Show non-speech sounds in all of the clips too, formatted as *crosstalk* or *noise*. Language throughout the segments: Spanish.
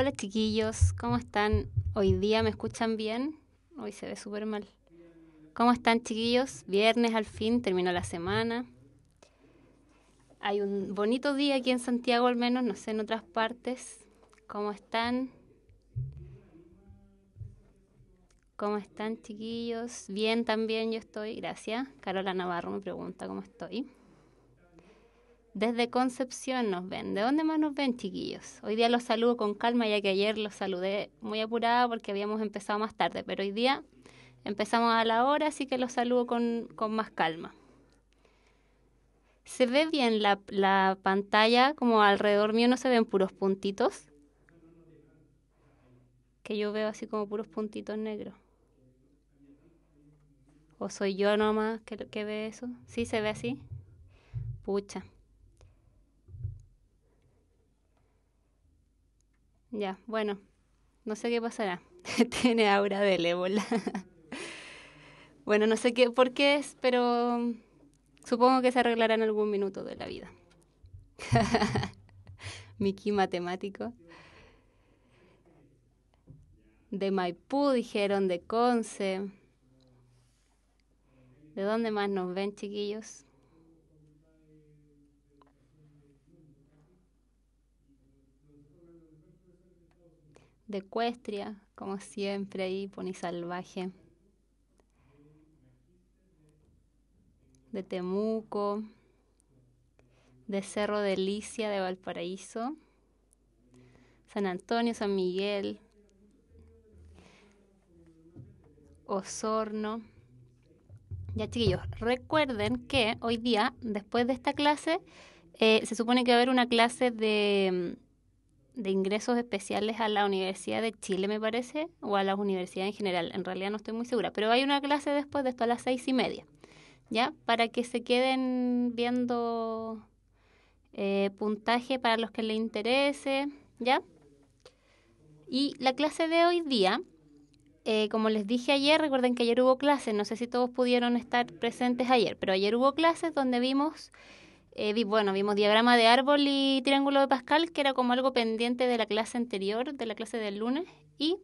Hola chiquillos, ¿cómo están? Hoy día me escuchan bien. Hoy se ve súper mal. ¿Cómo están chiquillos? Viernes al fin, terminó la semana. Hay un bonito día aquí en Santiago al menos, no sé en otras partes. ¿Cómo están? ¿Cómo están chiquillos? Bien también yo estoy, gracias. Carola Navarro me pregunta cómo estoy. Desde Concepción nos ven. ¿De dónde más nos ven, chiquillos? Hoy día los saludo con calma, ya que ayer los saludé muy apurada porque habíamos empezado más tarde, pero hoy día empezamos a la hora, así que los saludo con, más calma. ¿Se ve bien la, pantalla? Como alrededor mío no se ven puros puntitos. Que yo veo así como puros puntitos negros. ¿O soy yo nomás que, que ve eso? ¿Sí se ve así? Pucha. Ya, bueno, no sé qué pasará. *laughs* Tiene aura de ébola. *laughs* bueno, no sé qué, por qué es, pero supongo que se arreglará en algún minuto de la vida. *laughs* Miki matemático. De Maipú dijeron, de Conce. ¿De dónde más nos ven, chiquillos? de Cuestria, como siempre ahí, Salvaje. de Temuco, de Cerro de Licia de Valparaíso, San Antonio, San Miguel, Osorno. Ya chiquillos, recuerden que hoy día, después de esta clase, eh, se supone que va a haber una clase de de ingresos especiales a la Universidad de Chile, me parece, o a las universidades en general. En realidad no estoy muy segura, pero hay una clase después de esto a las seis y media, ¿ya? Para que se queden viendo eh, puntaje para los que les interese, ¿ya? Y la clase de hoy día, eh, como les dije ayer, recuerden que ayer hubo clases, no sé si todos pudieron estar presentes ayer, pero ayer hubo clases donde vimos eh, bueno, vimos diagrama de árbol y triángulo de Pascal, que era como algo pendiente de la clase anterior, de la clase del lunes, y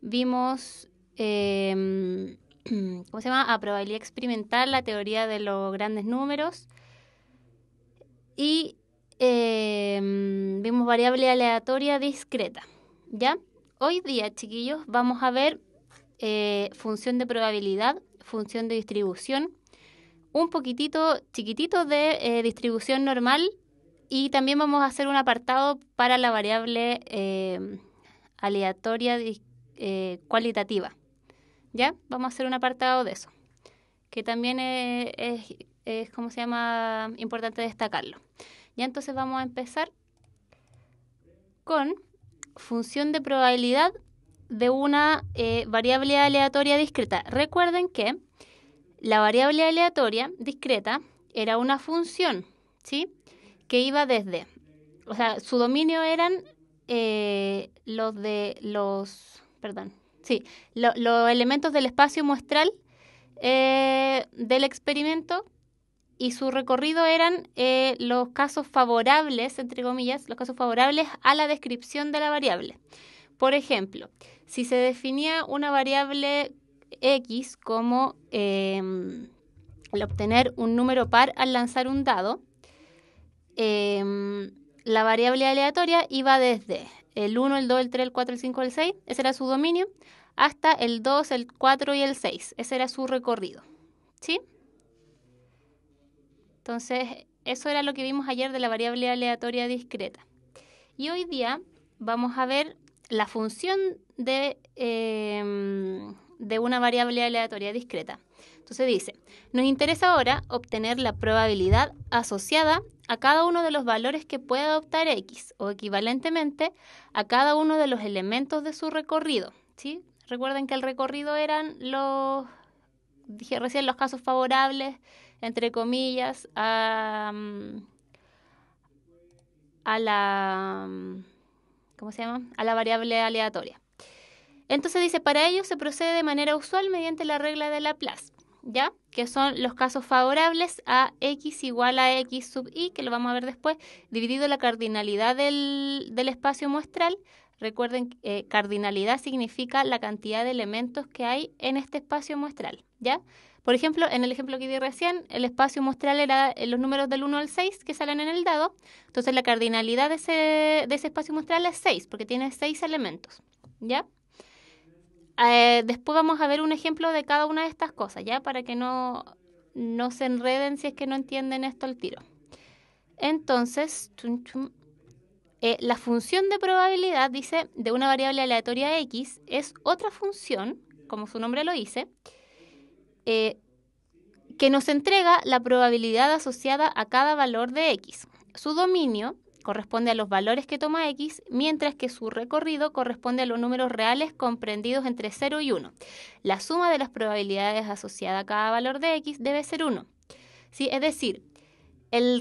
vimos, em, *clears throat* ¿cómo se llama? A probabilidad experimental, la teoría de los grandes números, y em, vimos variable aleatoria discreta, ¿ya? Hoy día, chiquillos, vamos a ver eh, función de probabilidad, función de distribución, un poquitito chiquitito de eh, distribución normal y también vamos a hacer un apartado para la variable eh, aleatoria eh, cualitativa. ¿Ya? Vamos a hacer un apartado de eso, que también e-, es, es, como se llama, importante destacarlo. Ya entonces vamos a empezar con función de probabilidad de una variable aleatoria discreta. Recuerden que la variable aleatoria discreta era una función, ¿sí? Que iba desde, o sea, su dominio eran eh, los de los, perdón, sí, los elementos del espacio muestral eh, del experimento y su recorrido eran eh, los casos favorables, entre comillas, los casos favorables a la descripción de la variable. Por ejemplo, si se definía una variable X como em, el obtener un número par al lanzar un dado. Em, la variable aleatoria iba desde el 1, el 2, el 3, el 4, el 5, el 6, ese era su dominio, hasta el 2, el 4 y el 6, ese era su recorrido. ¿Sí? Entonces, eso era lo que vimos ayer de la variable aleatoria discreta. Y hoy día vamos a ver la función de, eh, de una variable aleatoria discreta. Entonces dice, nos interesa ahora obtener la probabilidad asociada a cada uno de los valores que puede adoptar X o equivalentemente a cada uno de los elementos de su recorrido. ¿sí? Recuerden que el recorrido eran los, dije recién, los casos favorables, entre comillas, a, la... ¿Cómo se llama? A la variable aleatoria. Entonces dice, para ello se procede de manera usual mediante la regla de Laplace, ¿ya? Que son los casos favorables a x igual a x sub i, que lo vamos a ver después, dividido la cardinalidad del, espacio muestral. Recuerden, eh, cardinalidad significa la cantidad de elementos que hay en este espacio muestral, ¿ya? Por ejemplo, en el ejemplo que di recién, el espacio muestral era eh, los números del 1 al 6 que salen en el dado. Entonces la cardinalidad de ese, de ese espacio muestral es 6, porque tiene 6 elementos. ¿Ya? Eh, después vamos a ver un ejemplo de cada una de estas cosas, ¿ya? Para que no, se enreden si es que no entienden esto al tiro. Entonces, eh, la función de probabilidad, dice, de una variable aleatoria X es otra función, como su nombre lo dice, eh, que nos entrega la probabilidad asociada a cada valor de X. Su dominio corresponde a los valores que toma X, mientras que su recorrido corresponde a los números reales comprendidos entre 0 y 1. La suma de las probabilidades asociada a cada valor de X debe ser 1. ¿Sí? Es decir, el,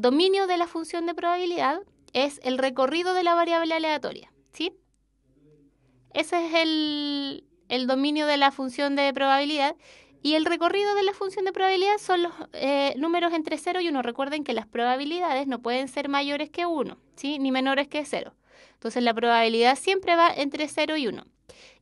dominio de la función de probabilidad es el recorrido de la variable aleatoria. ¿sí? Ese es el dominio de la función de probabilidad y el recorrido de la función de probabilidad son los eh, números entre 0 y 1. Recuerden que las probabilidades no pueden ser mayores que 1, ¿sí? ni menores que 0. Entonces la probabilidad siempre va entre 0 y 1.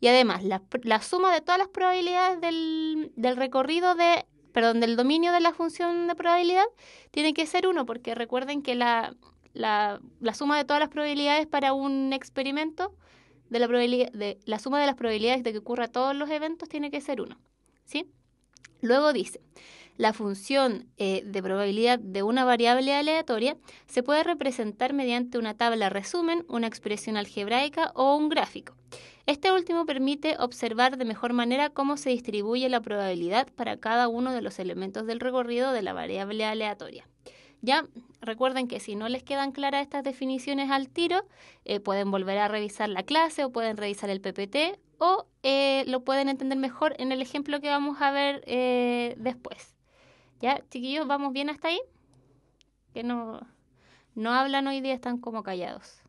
Y además, la, suma de todas las probabilidades del, recorrido de, perdón, del dominio de la función de probabilidad tiene que ser 1, porque recuerden que la, la, suma de todas las probabilidades para un experimento, de la, de, la suma de las probabilidades de que ocurra todos los eventos tiene que ser 1. ¿Sí? Luego dice, la función eh, de probabilidad de una variable aleatoria se puede representar mediante una tabla resumen, una expresión algebraica o un gráfico. Este último permite observar de mejor manera cómo se distribuye la probabilidad para cada uno de los elementos del recorrido de la variable aleatoria. ¿Ya? Recuerden que si no les quedan claras estas definiciones al tiro, eh, pueden volver a revisar la clase o pueden revisar el PPT o eh, lo pueden entender mejor en el ejemplo que vamos a ver eh, después. ¿Ya, chiquillos? ¿Vamos bien hasta ahí? Que no, no hablan hoy día, están como callados.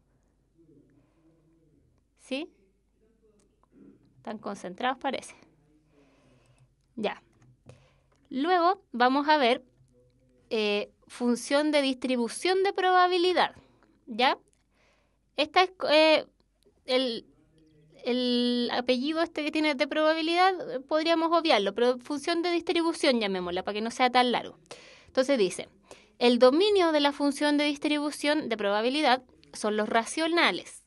¿Sí? Están concentrados, parece. Ya. Luego vamos a ver función de distribución de probabilidad. ¿Ya? Esta eh, el, apellido este que tiene de probabilidad, podríamos obviarlo, pero función de distribución llamémosla para que no sea tan largo. Entonces dice, el dominio de la función de distribución de probabilidad son los racionales,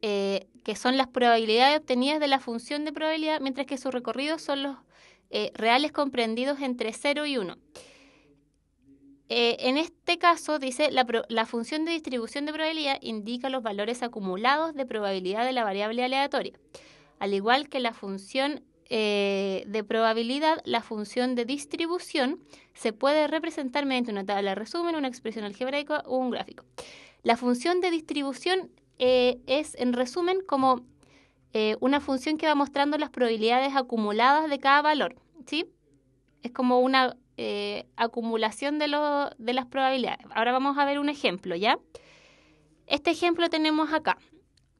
eh, que son las probabilidades obtenidas de la función de probabilidad, mientras que sus recorridos son los eh, reales comprendidos entre 0 y 1. Eh, en este caso, dice, la, función de distribución de probabilidad indica los valores acumulados de probabilidad de la variable aleatoria. Al igual que la función eh, de probabilidad, la función de distribución se puede representar mediante una tabla de resumen, una expresión algebraica o un gráfico. La función de distribución eh, es, en resumen, como una función que va mostrando las probabilidades acumuladas de cada valor, Es como una eh, acumulación de, las probabilidades. Ahora vamos a ver un ejemplo, ¿ya? Este ejemplo tenemos acá.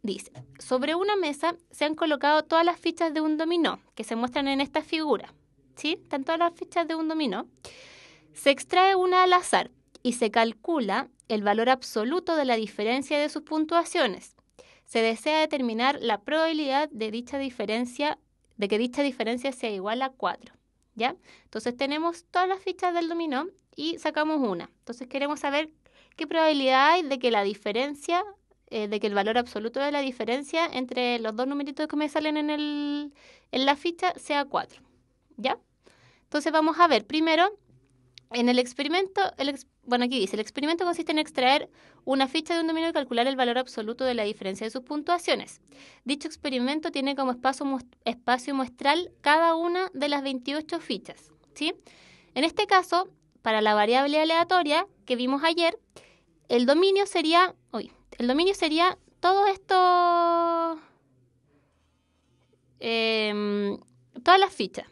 Dice, sobre una mesa se han colocado todas las fichas de un dominó que se muestran en esta figura. ¿Sí? Están todas las fichas de un dominó. Se extrae una al azar y se calcula el valor absoluto de la diferencia de sus puntuaciones. Se desea determinar la probabilidad de dicha diferencia de que dicha diferencia sea igual a 4. Entonces tenemos todas las fichas del dominó y sacamos una. Entonces queremos saber qué probabilidad hay de que la diferencia, eh, de que el valor absoluto de la diferencia entre los dos numeritos que me salen en, en la ficha sea 4, ¿ya? Entonces vamos a ver primero en el experimento, bueno, aquí dice, el experimento consiste en extraer una ficha de un dominio y calcular el valor absoluto de la diferencia de sus puntuaciones. Dicho experimento tiene como espacio, espacio muestral cada una de las 28 fichas. ¿sí? En este caso, para la variable aleatoria que vimos ayer, el dominio sería, uy, el dominio sería todo esto, em, todas las fichas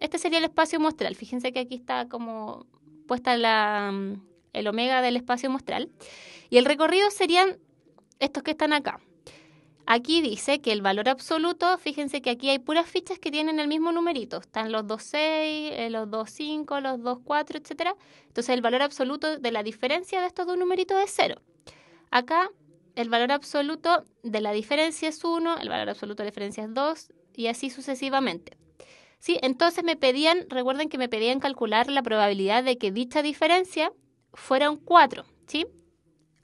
este sería el espacio mostral. Fíjense que aquí está como puesta mm, el omega del espacio mostral. Y el recorrido serían estos que están acá. Aquí dice que el valor absoluto, fíjense que aquí hay puras fichas que tienen el mismo numerito. Están los 2,6, eh, los 2,5, los 2,4, etc. Entonces el valor absoluto de la diferencia de estos dos numeritos es 0. Acá el valor absoluto de la diferencia es 1, el valor absoluto de la diferencia es 2 y así sucesivamente. ¿sí? Entonces me pedían, recuerden que me pedían calcular la probabilidad de que dicha diferencia fuera un 4, ¿sí?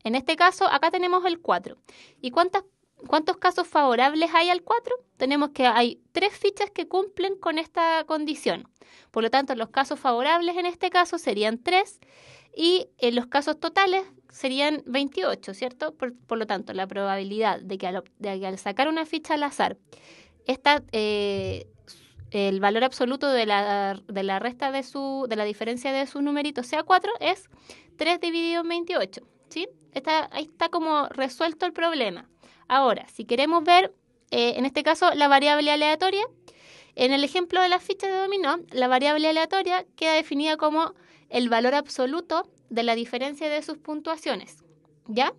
En este caso, acá tenemos el 4. ¿Y cuántas, cuántos casos favorables hay al 4? Tenemos que hay tres fichas que cumplen con esta condición. Por lo tanto, los casos favorables en este caso serían 3 y en eh, los casos totales serían 28, ¿cierto? Por, lo tanto, la probabilidad de que, al, sacar una ficha al azar, esta... Eh, el valor absoluto de la, de la resta de su, de la diferencia de su numeritos sea 4, es 3 dividido en 28. ¿sí? Está, ahí está como resuelto el problema. Ahora, si queremos ver, eh, en este caso, la variable aleatoria, en el ejemplo de las fichas de dominó, la variable aleatoria queda definida como el valor absoluto de la diferencia de sus puntuaciones. ¿Ya?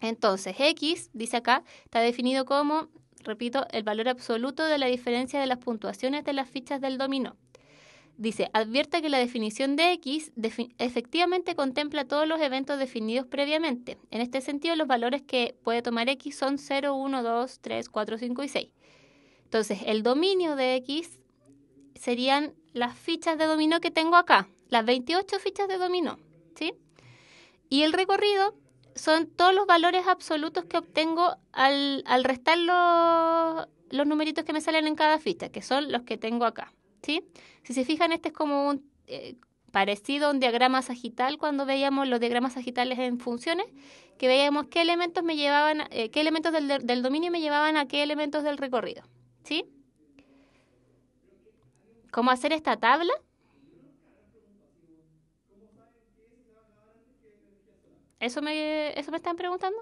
Entonces, x, dice acá, está definido como repito, el valor absoluto de la diferencia de las puntuaciones de las fichas del dominó. Dice, advierta que la definición de X efectivamente contempla todos los eventos definidos previamente. En este sentido, los valores que puede tomar X son 0, 1, 2, 3, 4, 5 y 6. Entonces, el dominio de X serían las fichas de dominó que tengo acá, las 28 fichas de dominó, ¿sí? Y el recorrido son todos los valores absolutos que obtengo al, restar los, numeritos que me salen en cada ficha, que son los que tengo acá. ¿sí? Si se fijan, este es como un, eh, parecido a un diagrama sagital cuando veíamos los diagramas sagitales en funciones, que veíamos qué elementos me llevaban, eh, qué elementos del, del, dominio me llevaban a qué elementos del recorrido. ¿Sí? ¿Cómo hacer esta tabla? ¿Eso me, eso me están preguntando?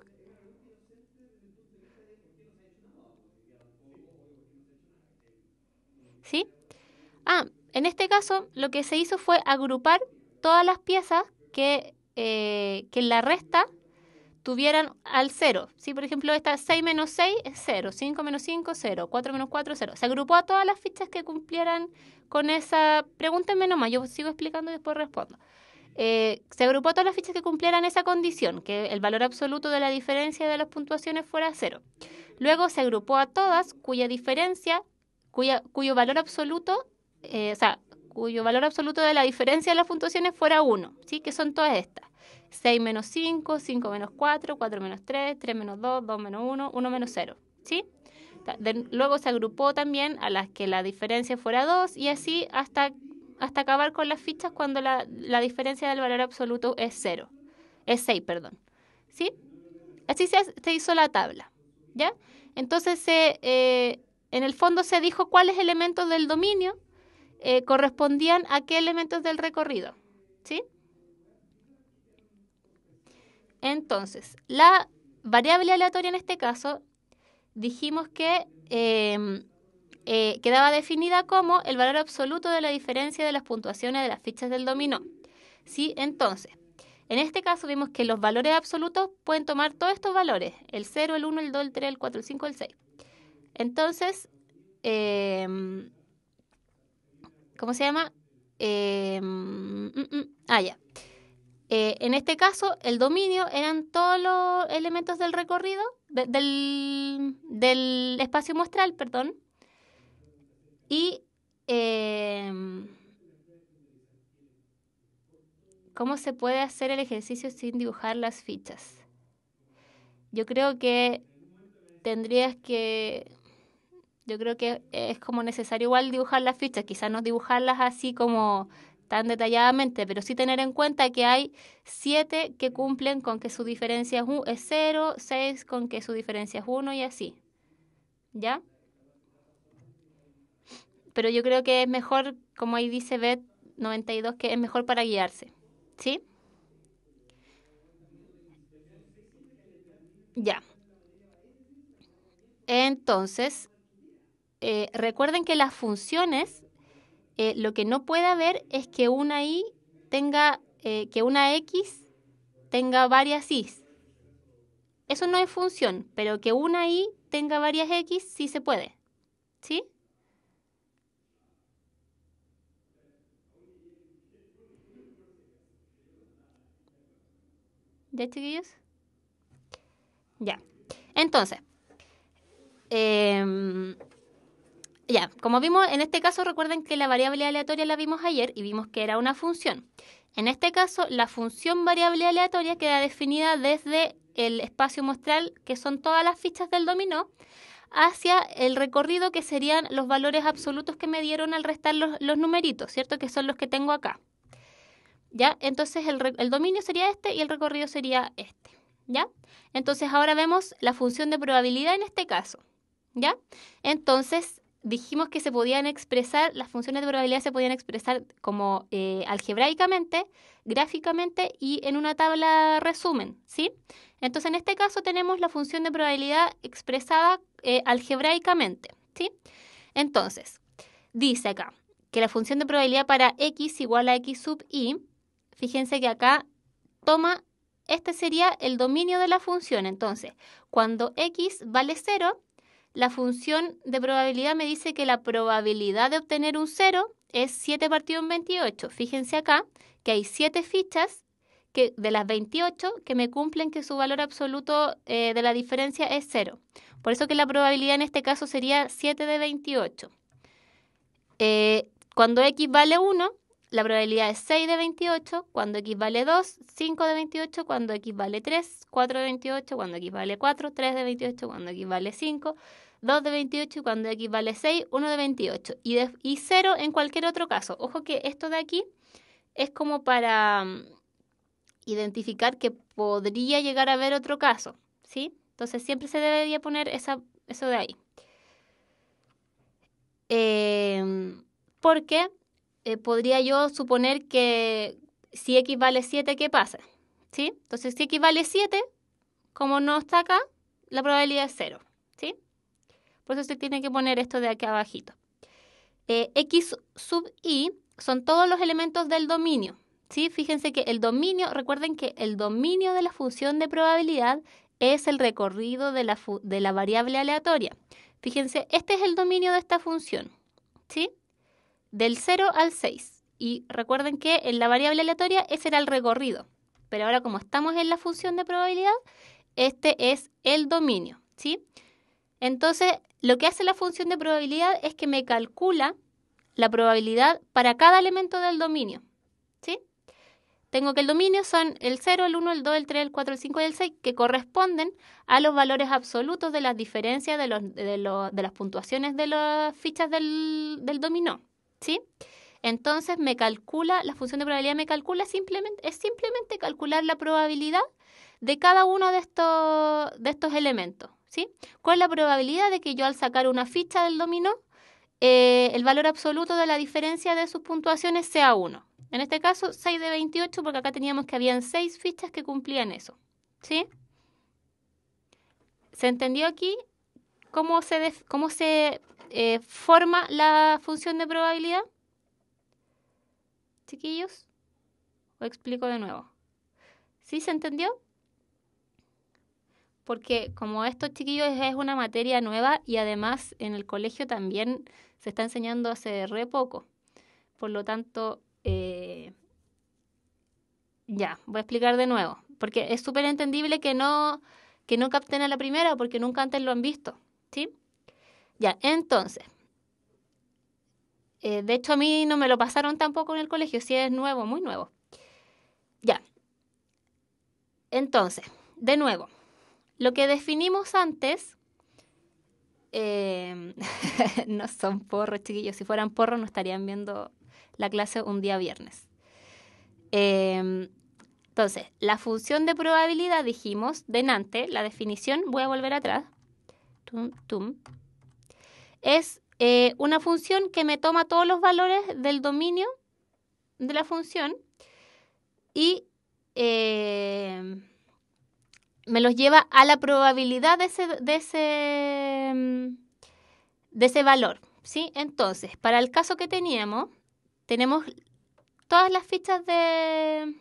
¿Sí? Ah, en este caso lo que se hizo fue agrupar todas las piezas que, eh, que en la resta tuvieran al cero. ¿sí? Por ejemplo, esta 6 menos 6 es 0, 5 menos 5 es 0, 4 menos 4 es 0. Se agrupó a todas las fichas que cumplieran con esa... Pregúntenme nomás, yo sigo explicando y después respondo. Eh, se agrupó todas las fichas que cumplieran esa condición, que el valor absoluto de la diferencia de las puntuaciones fuera cero. Luego se agrupó a todas cuya diferencia, cuyo valor absoluto, eh, o sea, cuyo valor absoluto de la diferencia de las puntuaciones fuera 1, ¿sí? que son todas estas. 6 menos 5, 5 menos 4, 4 menos 3, 3 menos 2, 2 menos 1, 1 menos 0. ¿sí? luego se agrupó también a las que la diferencia fuera 2 y así hasta hasta acabar con las fichas cuando la, la diferencia del valor absoluto es 0, Es 6, perdón. ¿Sí? Así se, hizo la tabla. ¿Ya? Entonces, eh, en el fondo se dijo cuáles elementos del dominio eh, correspondían a qué elementos del recorrido. ¿Sí? Entonces, la variable aleatoria en este caso, dijimos que eh, eh, quedaba definida como el valor absoluto de la diferencia de las puntuaciones de las fichas del dominó. ¿Sí? Entonces, en este caso vimos que los valores absolutos pueden tomar todos estos valores, el 0, el 1, el 2, el 3, el 4, el 5, el 6. Entonces, em, ¿cómo se llama? Em, mm, mm, ah, ya. Eh, en este caso, el dominio eran todos los elementos del recorrido, del espacio muestral, perdón, y em, cómo se puede hacer el ejercicio sin dibujar las fichas. Yo creo que tendrías que yo creo que es como necesario igual dibujar las fichas, quizás no dibujarlas así como tan detalladamente, pero sí tener en cuenta que hay siete que cumplen con que su diferencia es 0, seis, con que su diferencia es 1 y así. ¿Ya? pero yo creo que es mejor, como ahí dice Bet 92, que es mejor para guiarse. ¿Sí? Ya. Entonces, eh, recuerden que las funciones, eh, lo que no puede haber es que una y tenga, eh, que una x tenga varias Y. Eso no es función, pero que una Y tenga varias x sí se puede. ¿Sí? ¿Ya, Ya. Entonces, em, ya, como vimos, en este caso recuerden que la variable aleatoria la vimos ayer y vimos que era una función. En este caso, la función variable aleatoria queda definida desde el espacio muestral, que son todas las fichas del dominó, hacia el recorrido que serían los valores absolutos que me dieron al restar los, los numeritos, ¿cierto? Que son los que tengo acá. ¿Ya? Entonces el, dominio sería este y el recorrido sería este. ¿Ya? Entonces ahora vemos la función de probabilidad en este caso. ¿Ya? Entonces dijimos que se podían expresar, las funciones de probabilidad se podían expresar como eh, algebraicamente, gráficamente y en una tabla resumen, ¿sí? Entonces, en este caso tenemos la función de probabilidad expresada eh, algebraicamente, ¿sí? Entonces, dice acá que la función de probabilidad para x igual a x sub i fíjense que acá toma, este sería el dominio de la función. Entonces, cuando x vale 0, la función de probabilidad me dice que la probabilidad de obtener un 0 es 7 partido en 28. Fíjense acá que hay 7 fichas que, de las 28 que me cumplen que su valor absoluto eh, de la diferencia es 0. Por eso que la probabilidad en este caso sería 7 de 28. Eh, cuando x vale 1, la probabilidad es 6 de 28 cuando x vale 2, 5 de 28 cuando x vale 3, 4 de 28 cuando x vale 4, 3 de 28 cuando x vale 5, 2 de 28 cuando x vale 6, 1 de 28 y, 0 en cualquier otro caso. Ojo que esto de aquí es como para mm, identificar que podría llegar a haber otro caso, ¿sí? Entonces siempre se debería poner eso de ahí. Eh, porque eh, podría yo suponer que si x vale 7, ¿qué pasa? Entonces, si x vale 7, como no está acá, la probabilidad es 0. ¿Sí? Por eso se tiene que poner esto de aquí abajito. Eh, x sub i son todos los elementos del dominio. ¿Sí? Fíjense que el dominio, recuerden que el dominio de la función de probabilidad es el recorrido de la, de la variable aleatoria. Fíjense, este es el dominio de esta función. ¿Sí? del 0 al 6. Y recuerden que en la variable aleatoria ese era el recorrido, pero ahora como estamos en la función de probabilidad, este es el dominio, ¿sí? Entonces, lo que hace la función de probabilidad es que me calcula la probabilidad para cada elemento del dominio, ¿sí? Tengo que el dominio son el 0, el 1, el 2, el 3, el 4, el 5 y el 6, que corresponden a los valores absolutos de las diferencias de, los, de, las puntuaciones de las fichas del, del dominó. ¿sí? Entonces me calcula, la función de probabilidad me calcula simplemente, es simplemente calcular la probabilidad de cada uno de estos, de estos elementos, ¿sí? ¿Cuál es la probabilidad de que yo al sacar una ficha del dominó, eh, el valor absoluto de la diferencia de sus puntuaciones sea 1? En este caso, 6 de 28, porque acá teníamos que habían 6 fichas que cumplían eso, ¿sí? ¿Se entendió aquí cómo se, cómo se eh, forma la función de probabilidad? Chiquillos, lo explico de nuevo. ¿Sí se entendió? Porque como esto, chiquillos, es una materia nueva y además en el colegio también se está enseñando hace re poco. Por lo tanto, eh, ya, voy a explicar de nuevo. Porque es súper entendible que no, que no capten a la primera porque nunca antes lo han visto. ¿Sí? Ya, entonces. Eh, de hecho, a mí no me lo pasaron tampoco en el colegio, si es nuevo, muy nuevo. Ya. Entonces, de nuevo, lo que definimos antes, em, *laughs* no son porros, chiquillos, si fueran porros no estarían viendo la clase un día viernes. Em, entonces, la función de probabilidad dijimos, denante, la definición, voy a volver atrás, tum, tum, es eh, una función que me toma todos los valores del dominio de la función y eh, me los lleva a la probabilidad de ese, mm, de ese, valor. ¿sí? Entonces, para el caso que teníamos, tenemos todas las fichas de,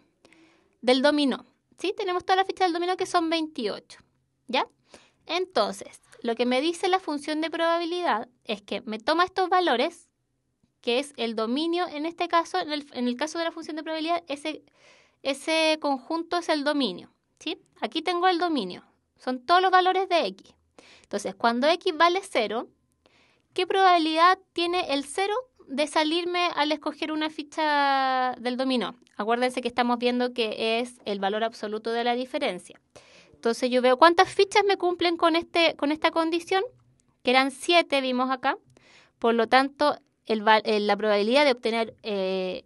del dominó. ¿sí? Tenemos todas las fichas del dominó que son 28. ¿Ya? Entonces, lo que me dice la función de probabilidad es que me toma estos valores, que es el dominio, en este caso, en el, caso de la función de probabilidad, ese, conjunto es el dominio. ¿sí? Aquí tengo el dominio, son todos los valores de x. Entonces, cuando x vale 0, ¿qué probabilidad tiene el 0 de salirme al escoger una ficha del dominó? Acuérdense que estamos viendo que es el valor absoluto de la diferencia. Entonces yo veo cuántas fichas me cumplen con, este, con esta condición, que eran 7, vimos acá. Por lo tanto, eh, la probabilidad de obtener eh,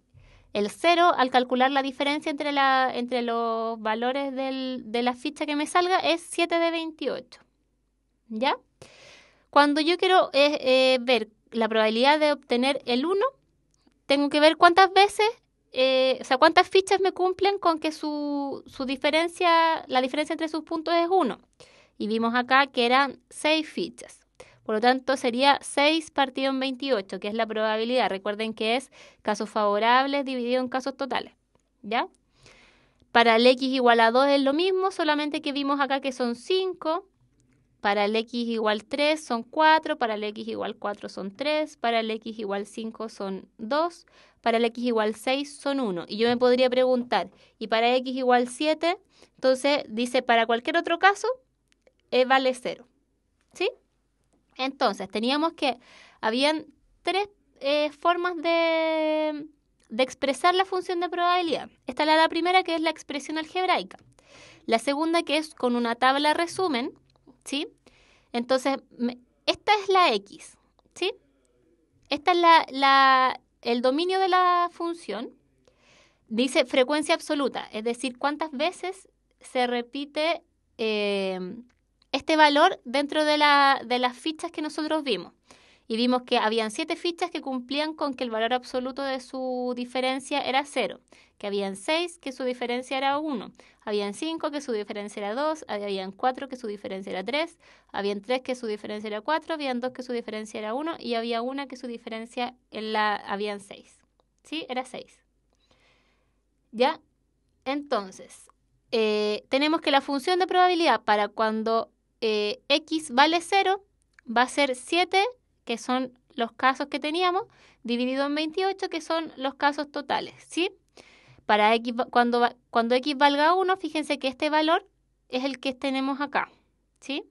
el 0 al calcular la diferencia entre, la, entre los valores de la ficha que me salga es 7 de 28. ¿Ya? Cuando yo quiero eh, ver la probabilidad de obtener el 1, tengo que ver cuántas veces eh, o sea, cuántas fichas me cumplen con que su, su diferencia, la diferencia entre sus puntos es 1. Y vimos acá que eran 6 fichas. Por lo tanto, sería 6 partido en 28, que es la probabilidad. Recuerden que es casos favorables dividido en casos totales. ¿Ya? Para el x igual a 2 es lo mismo, solamente que vimos acá que son 5 para el x igual 3 son 4, para el x igual 4 son 3, para el x igual 5 son 2, para el x igual 6 son 1. Y yo me podría preguntar, ¿y para x igual 7? Entonces dice, para cualquier otro caso, eh, vale 0. ¿Sí? Entonces, teníamos que, habían tres eh, formas de, de expresar la función de probabilidad. Esta es la primera, que es la expresión algebraica. La segunda, que es con una tabla resumen ¿sí? Entonces, esta es la X, ¿sí? Esta es la, el dominio de la función. Dice frecuencia absoluta, es decir, cuántas veces se repite eh, este valor dentro de, la, de las fichas que nosotros vimos y vimos que habían siete fichas que cumplían con que el valor absoluto de su diferencia era cero, que habían seis que su diferencia era 1. habían cinco que su diferencia era 2. habían cuatro que su diferencia era 3. habían tres que su diferencia era 4. habían dos que su diferencia era 1. y había una que su diferencia en la habían seis, sí, era 6. Ya, entonces eh, tenemos que la función de probabilidad para cuando eh, x vale 0 va a ser 7 que son los casos que teníamos, dividido en 28, que son los casos totales, ¿sí? Para x, cuando, cuando x valga 1, fíjense que este valor es el que tenemos acá, ¿sí?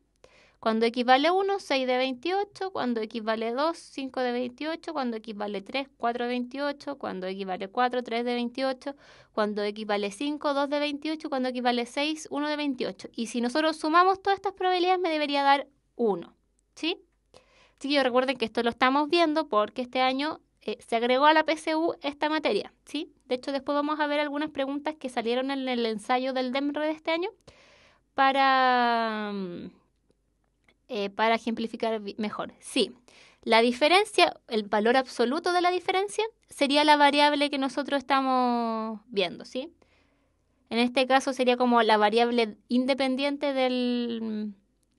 Cuando x vale 1, 6 de 28, cuando x vale 2, 5 de 28, cuando x vale 3, 4 de 28, cuando x vale 4, 3 de 28, cuando x vale 5, 2 de 28, cuando x vale 6, 1 de 28. Y si nosotros sumamos todas estas probabilidades me debería dar 1, ¿sí? que recuerden que esto lo estamos viendo porque este año eh, se agregó a la PSU esta materia, ¿sí? De hecho, después vamos a ver algunas preguntas que salieron en el ensayo del DEMRE de este año para, mm, eh, para ejemplificar mejor. Sí, la diferencia, el valor absoluto de la diferencia, sería la variable que nosotros estamos viendo, ¿sí? En este caso sería como la variable independiente mm,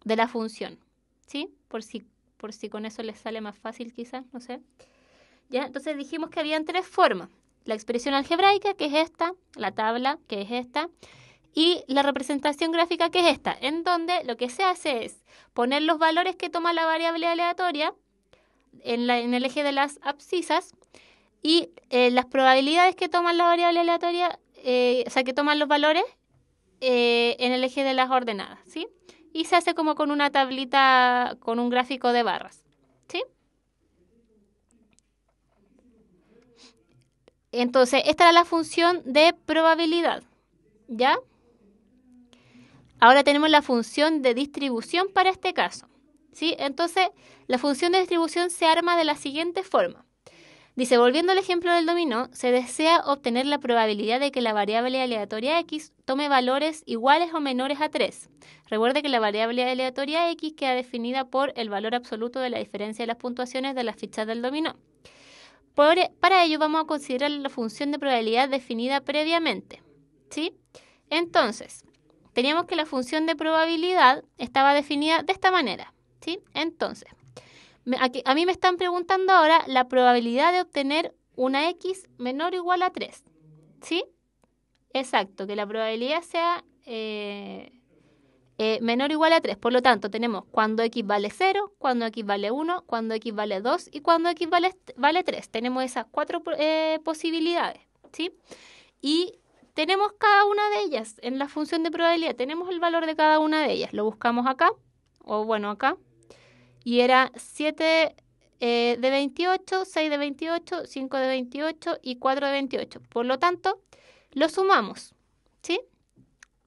de la función, ¿sí? Por si por si con eso les sale más fácil quizás, no sé. ¿Ya? Entonces dijimos que habían tres formas. La expresión algebraica, que es esta, la tabla, que es esta, y la representación gráfica, que es esta, en donde lo que se hace es poner los valores que toma la variable aleatoria en, el eje de las abscisas y eh, las probabilidades que toman la variable aleatoria, eh, o sea, que toman los valores eh, en el eje de las ordenadas, ¿sí? y se hace como con una tablita, con un gráfico de barras. ¿Sí? Entonces, esta es la función de probabilidad. ¿Ya? Ahora tenemos la función de distribución para este caso. ¿Sí? Entonces, la función de distribución se arma de la siguiente forma. Dice, volviendo al ejemplo del dominó, se desea obtener la probabilidad de que la variable aleatoria x tome valores iguales o menores a 3. Recuerde que la variable aleatoria x queda definida por el valor absoluto de la diferencia de las puntuaciones de las fichas del dominó. E, para ello vamos a considerar la función de probabilidad definida previamente. ¿sí? Entonces, teníamos que la función de probabilidad estaba definida de esta manera. ¿sí? Entonces, a, mí me están preguntando ahora la probabilidad de obtener una X menor o igual a 3. ¿Sí? Exacto, que la probabilidad sea eh, eh, menor o igual a 3. Por lo tanto, tenemos cuando x vale 0, cuando x vale 1, cuando x vale 2 y cuando x vale, 3. Tenemos esas cuatro eh, posibilidades. ¿sí? Y tenemos cada una de ellas en la función de probabilidad. Tenemos el valor de cada una de ellas. Lo buscamos acá, o bueno, acá, y era 7 eh, de 28, 6 de 28, 5 de 28 y 4 de 28. Por lo tanto, lo sumamos, ¿sí?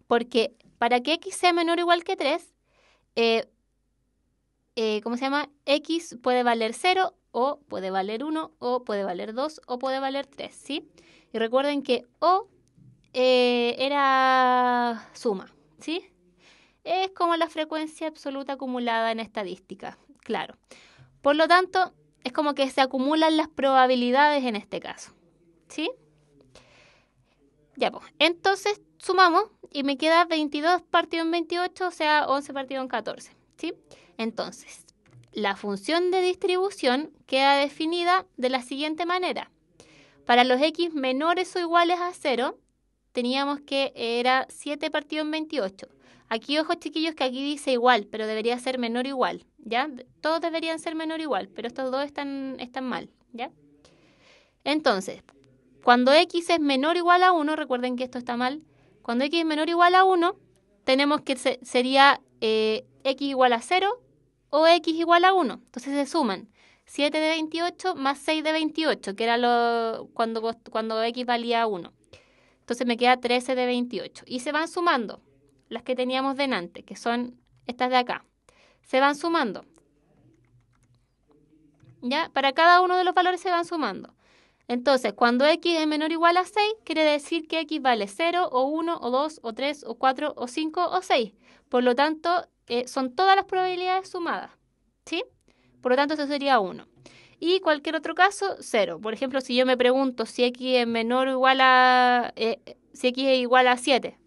Porque para que x sea menor o igual que 3, eh, eh, ¿cómo se llama? X puede valer 0 o puede valer 1 o puede valer 2 o puede valer 3, ¿sí? Y recuerden que O eh, era suma, ¿sí? Es como la frecuencia absoluta acumulada en estadística. Claro. Por lo tanto, es como que se acumulan las probabilidades en este caso. ¿Sí? Ya, pues. Entonces sumamos y me queda 22 partido en 28, o sea, 11 partido en 14. ¿Sí? Entonces, la función de distribución queda definida de la siguiente manera. Para los x menores o iguales a 0, teníamos que era 7 partido en 28. Aquí, ojo chiquillos, que aquí dice igual, pero debería ser menor o igual, ¿ya? Todos deberían ser menor o igual, pero estos dos están, están mal, ¿ya? Entonces, cuando x es menor o igual a 1, recuerden que esto está mal, cuando x es menor o igual a 1, tenemos que sería eh, x igual a 0 o x igual a 1. Entonces se suman 7 de 28 más 6 de 28, que era lo, cuando, cuando x valía 1. Entonces me queda 13 de 28. Y se van sumando las que teníamos delante, que son estas de acá. Se van sumando. ¿Ya? Para cada uno de los valores se van sumando. Entonces, cuando x es menor o igual a 6, quiere decir que x vale 0 o 1 o 2 o 3 o 4 o 5 o 6. Por lo tanto, eh, son todas las probabilidades sumadas. ¿Sí? Por lo tanto, eso sería 1. Y cualquier otro caso, 0. Por ejemplo, si yo me pregunto si x es menor o igual a... Eh, si x es igual a 7,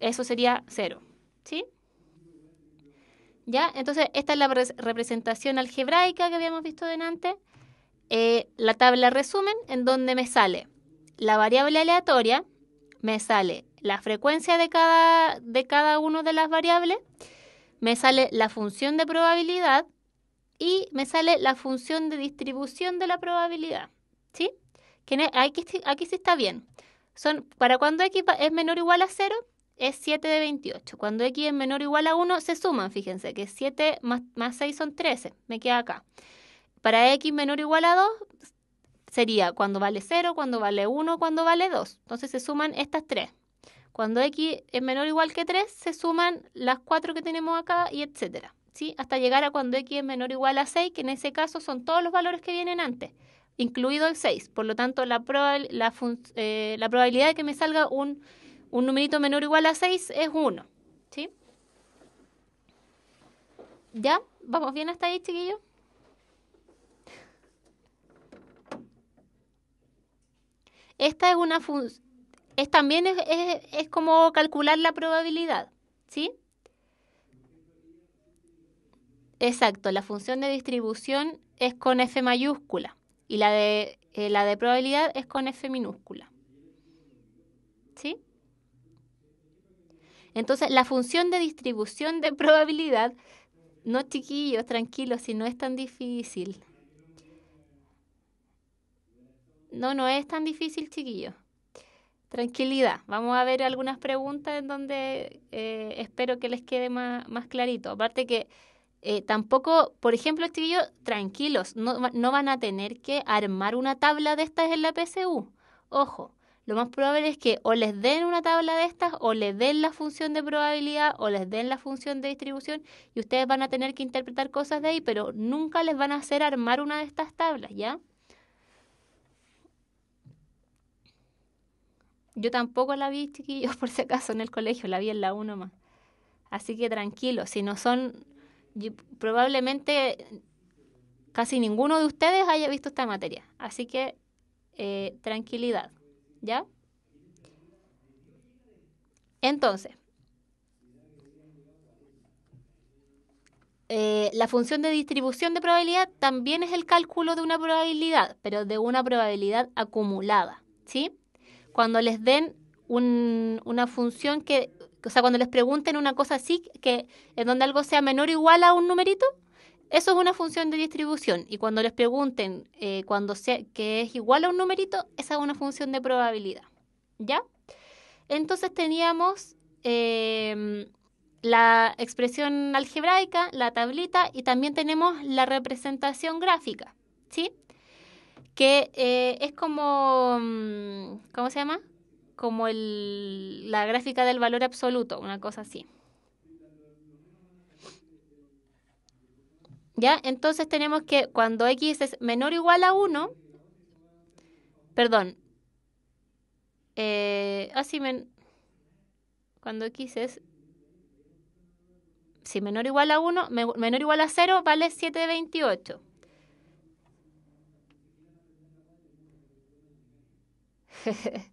eso sería cero. ¿Sí? ¿Ya? Entonces, esta es la representación algebraica que habíamos visto delante. antes. Eh, la tabla resumen, en donde me sale la variable aleatoria, me sale la frecuencia de cada, de cada una de las variables, me sale la función de probabilidad y me sale la función de distribución de la probabilidad. ¿Sí? E, aquí, sí está bien. Son, para cuando x es menor o igual a cero, es 7 de 28. Cuando x es menor o igual a 1, se suman, fíjense, que 7 más, 6 son 13, me queda acá. Para x menor o igual a 2, sería cuando vale 0, cuando vale 1, cuando vale 2. Entonces se suman estas 3. Cuando x es menor o igual que 3, se suman las 4 que tenemos acá y etcétera. ¿sí? Hasta llegar a cuando x es menor o igual a 6, que en ese caso son todos los valores que vienen antes, incluido el 6. Por lo tanto, la, eh, la probabilidad de que me salga un un numerito menor o igual a 6 es 1. ¿Sí? ¿Ya? ¿Vamos bien hasta ahí, chiquillo? Esta es una función. Es, también es, como calcular la probabilidad, ¿sí? Exacto, la función de distribución es con F mayúscula y la de, eh, la de probabilidad es con F minúscula. ¿Sí? Entonces, la función de distribución de *laughs* probabilidad, no chiquillos, tranquilos, si no es tan difícil. No, no es tan difícil, chiquillos. Tranquilidad. Vamos a ver algunas preguntas en donde eh, espero que les quede más, más clarito. Aparte que eh, tampoco, por ejemplo, chiquillos, tranquilos, no, no van a tener que armar una tabla de estas en la PCU. Ojo, lo más probable es que o les den una tabla de estas, o les den la función de probabilidad, o les den la función de distribución, y ustedes van a tener que interpretar cosas de ahí, pero nunca les van a hacer armar una de estas tablas, ¿ya? Yo tampoco la vi, chiquillos, *laughs* por si acaso, en el colegio, la vi en la 1 más. Así que tranquilo, si no son, probablemente casi ninguno de ustedes haya visto esta materia. Así que eh, tranquilidad. ¿Ya? Entonces, eh, la función de distribución de probabilidad también es el cálculo de una probabilidad, pero de una probabilidad acumulada, ¿sí? Cuando les den una función que, o sea, cuando les pregunten una cosa así, que en donde algo sea menor o igual a un numerito, eso es una función de distribución y cuando les pregunten eh, cuando sea, que es igual a un numerito, esa es una función de probabilidad. ¿Ya? Entonces teníamos eh, la expresión algebraica, la tablita y también tenemos la representación gráfica, ¿sí? Que eh, es como, mm, ¿cómo se llama? Como el, la gráfica del valor absoluto, una cosa así. Entonces tenemos que cuando x es menor o igual a 1, perdón, eh, así ah, cuando x es si menor o igual a 1, menor o igual a 0 vale 728. *laughs*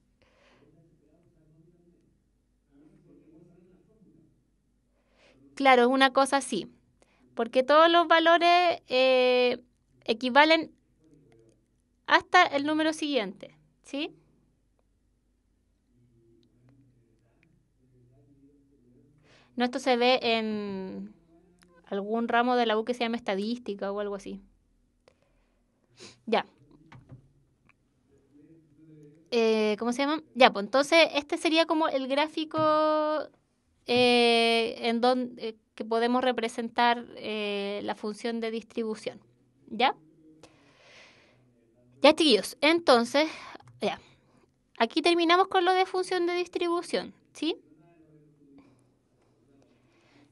claro, es una cosa así porque todos los valores eh, equivalen hasta el número siguiente, ¿sí? No, esto se ve en algún ramo de la U que se llama estadística o algo así. Ya. Eh, ¿Cómo se llama? Ya, pues entonces este sería como el gráfico eh, en donde, que podemos representar eh, la función de distribución. ¿Ya? Ya, chiquillos. Entonces, ya. Aquí terminamos con lo de función de distribución, ¿sí?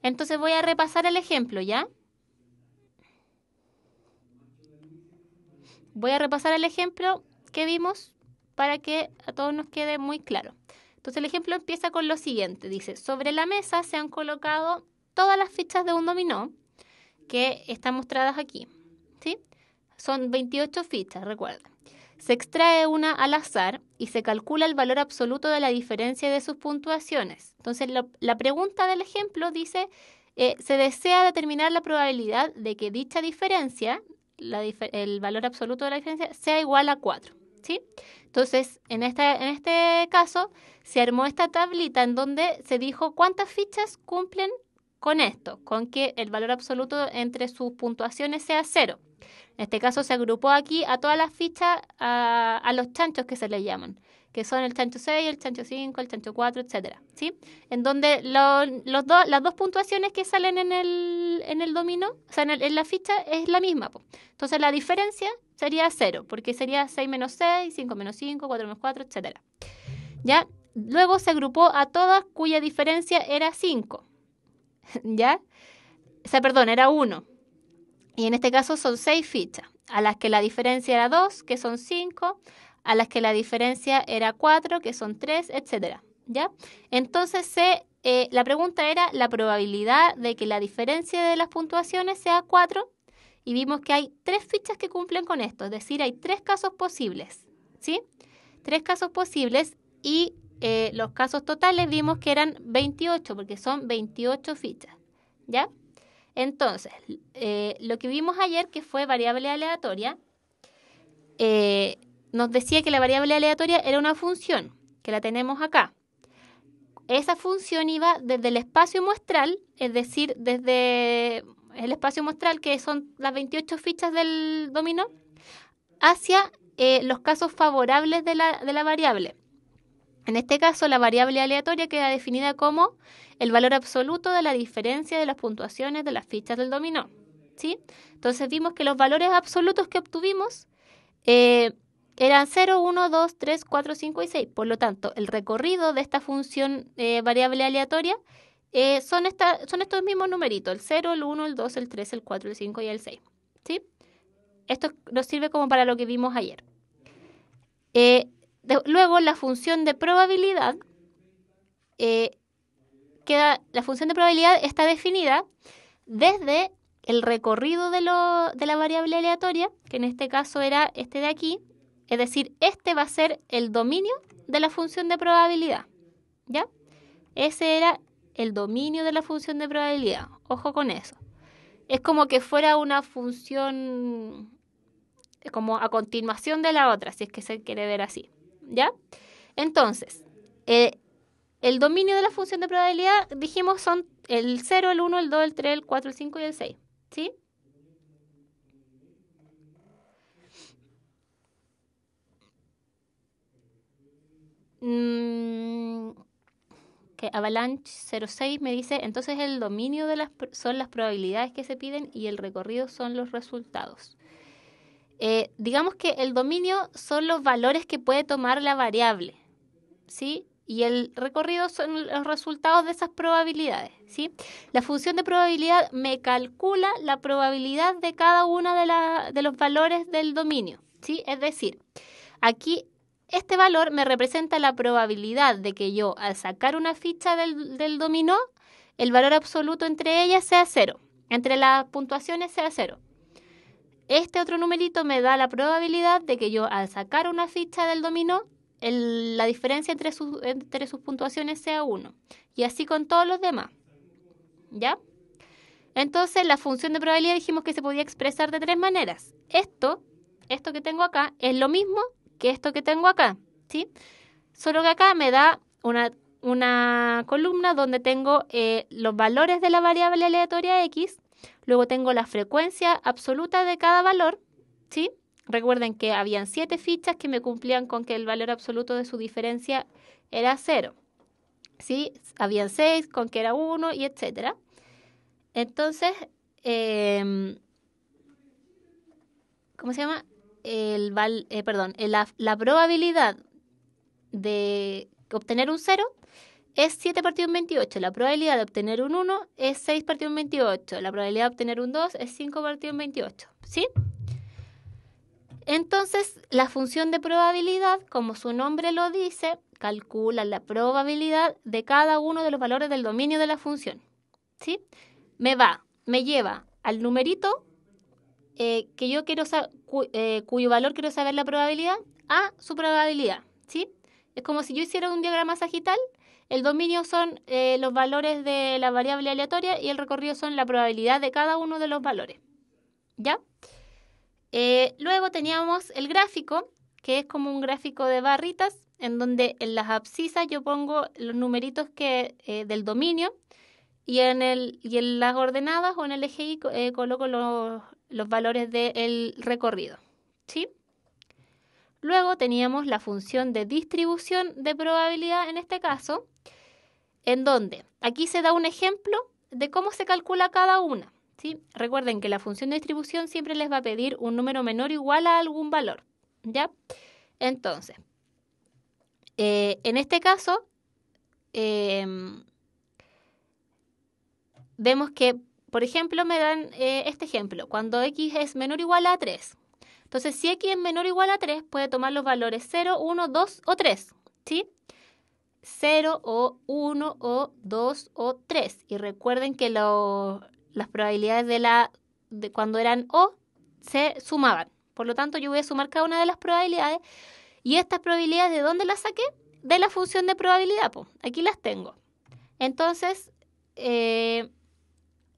Entonces voy a repasar el ejemplo, ¿ya? Voy a repasar el ejemplo que vimos para que a todos nos quede muy claro. Entonces el ejemplo empieza con lo siguiente. Dice, sobre la mesa se han colocado todas las fichas de un dominó que están mostradas aquí. ¿sí? Son 28 fichas, recuerden. Se extrae una al azar y se calcula el valor absoluto de la diferencia de sus puntuaciones. Entonces, la pregunta del ejemplo dice, eh, se desea determinar la probabilidad de que dicha diferencia, el valor absoluto de la diferencia, sea igual a 4. ¿Sí? Entonces, en esta en este caso, se armó esta tablita en donde se dijo cuántas fichas cumplen con esto, con que el valor absoluto entre sus puntuaciones sea cero. En este caso se agrupó aquí a todas las fichas, a, los chanchos que se le llaman, que son el chancho 6, el chancho 5, el chancho 4, etc. ¿sí? En donde los las dos puntuaciones que salen en el, en dominó, o sea, en, la ficha es la misma. Entonces la diferencia sería cero, porque sería 6 menos 6, 5 menos 5, 4 menos 4, etc. ¿Ya? Luego se agrupó a todas cuya diferencia era 5. *laughs* ¿ya? O sea, perdón, era uno. Y en este caso son seis fichas, a las que la diferencia era dos, que son cinco, a las que la diferencia era cuatro, que son tres, etcétera, ¿ya? Entonces eh, la pregunta era la probabilidad de que la diferencia de las puntuaciones sea 4 y vimos que hay tres fichas que cumplen con esto, es decir, hay tres casos posibles, ¿sí? Tres casos posibles y eh, los casos totales vimos que eran 28, porque son 28 fichas, ¿ya? Entonces, eh, lo que vimos ayer, que fue variable aleatoria, eh, nos decía que la variable aleatoria era una función, que la tenemos acá. Esa función iba desde el espacio muestral, es decir, desde el espacio muestral, que son las 28 fichas del dominó, hacia los casos favorables de la variable. En este caso, la variable aleatoria queda definida como el valor absoluto de la diferencia de las puntuaciones de las fichas del dominó. ¿sí? Entonces vimos que los valores absolutos que obtuvimos eh, eran 0, 1, 2, 3, 4, 5 y 6. Por lo tanto, el recorrido de esta función eh, variable aleatoria eh, son, estos mismos numeritos, el 0, el 1, el 2, el 3, el 4, el 5 y el 6. ¿sí? Esto nos sirve como para lo que vimos ayer. Eh, luego la función de probabilidad eh, queda, la función de probabilidad está definida desde el recorrido de, de la variable aleatoria, que en este caso era este de aquí, es decir, este va a ser el dominio de la función de probabilidad. ¿Ya? Ese era el dominio de la función de probabilidad. Ojo con eso. Es como que fuera una función como a continuación de la otra, si es que se quiere ver así. ¿ya? Entonces, eh, el dominio de la función de probabilidad, dijimos, son el 0, el 1, el 2, el 3, el 4, el 5 y el 6, ¿sí? Mm, que Avalanche 06 me dice, entonces el dominio de las, son las probabilidades que se piden y el recorrido son los resultados. Eh, digamos que el dominio son los valores que puede tomar la variable, ¿sí? Y el recorrido son los resultados de esas probabilidades, ¿sí? La función de probabilidad me calcula la probabilidad de cada uno de, los valores del dominio, ¿sí? Es decir, aquí este valor me representa la probabilidad de que yo al sacar una ficha del, del dominó, el valor absoluto entre ellas sea cero, entre las puntuaciones sea cero. Este otro numerito me da la probabilidad de que yo al sacar una ficha del dominó, la diferencia entre, sus, entre sus puntuaciones sea 1. Y así con todos los demás. ¿Ya? Entonces, la función de probabilidad dijimos que se podía expresar de tres maneras. Esto, esto que tengo acá, es lo mismo que esto que tengo acá, ¿sí? Solo que acá me da una, una columna donde tengo eh, los valores de la variable aleatoria X Luego tengo la frecuencia absoluta de cada valor, ¿sí? Recuerden que habían siete fichas que me cumplían con que el valor absoluto de su diferencia era cero. ¿Sí? Habían seis con que era uno y etcétera. Entonces, em, ¿cómo se llama? El eh, perdón, la probabilidad de obtener un cero es 7 partido en 28. La probabilidad de obtener un 1 es 6 partido en 28. La probabilidad de obtener un 2 es 5 partido en 28. ¿Sí? Entonces, la función de probabilidad, como su nombre lo dice, calcula la probabilidad de cada uno de los valores del dominio de la función. ¿Sí? Me va, me lleva al numerito eh, que yo quiero eh, cuyo valor quiero saber la probabilidad a su probabilidad. ¿Sí? Es como si yo hiciera un diagrama sagital el dominio son eh, los valores de la variable aleatoria y el recorrido son la probabilidad de cada uno de los valores. ¿Ya? Eh, luego teníamos el gráfico, que es como un gráfico de barritas, en donde en las abscisas yo pongo los numeritos que, eh, del dominio y en, el, en las ordenadas o en el eje Y coloco los, valores del recorrido. ¿sí? Luego teníamos la función de distribución de probabilidad en este caso, en donde aquí se da un ejemplo de cómo se calcula cada una. ¿sí? Recuerden que la función de distribución siempre les va a pedir un número menor o igual a algún valor. ¿ya? Entonces, eh, en este caso, em, vemos que, por ejemplo, me dan eh, este ejemplo, cuando x es menor o igual a 3. Entonces, si x es menor o igual a 3, puede tomar los valores 0, 1, 2 o 3. ¿sí? 0 o 1 o 2 o 3. Y recuerden que las probabilidades de la de cuando eran O se sumaban. Por lo tanto, yo voy a sumar cada una de las probabilidades. ¿Y estas probabilidades de dónde las saqué? De la función de probabilidad. Aquí las tengo. Entonces, eh,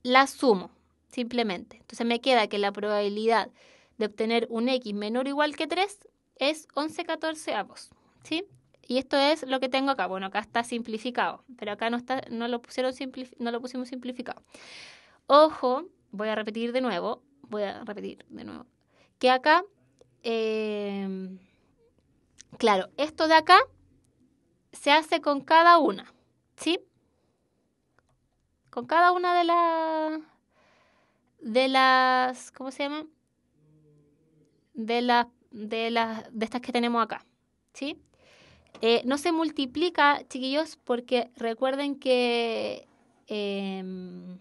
las sumo, simplemente. Entonces me queda que la probabilidad de obtener un X menor o igual que 3 es 11 14 avos. ¿sí? Y esto es lo que tengo acá. Bueno, acá está simplificado, pero acá no, está, no, lo, pusieron no lo pusimos simplificado. Ojo, voy a repetir de nuevo, voy a repetir de nuevo, que acá, em, claro, esto de acá se hace con cada una, ¿sí? Con cada una de las, de las, ¿cómo se llama? De las, de las, de estas que tenemos acá, ¿sí? Eh, no se multiplica, chiquillos, porque recuerden que, em,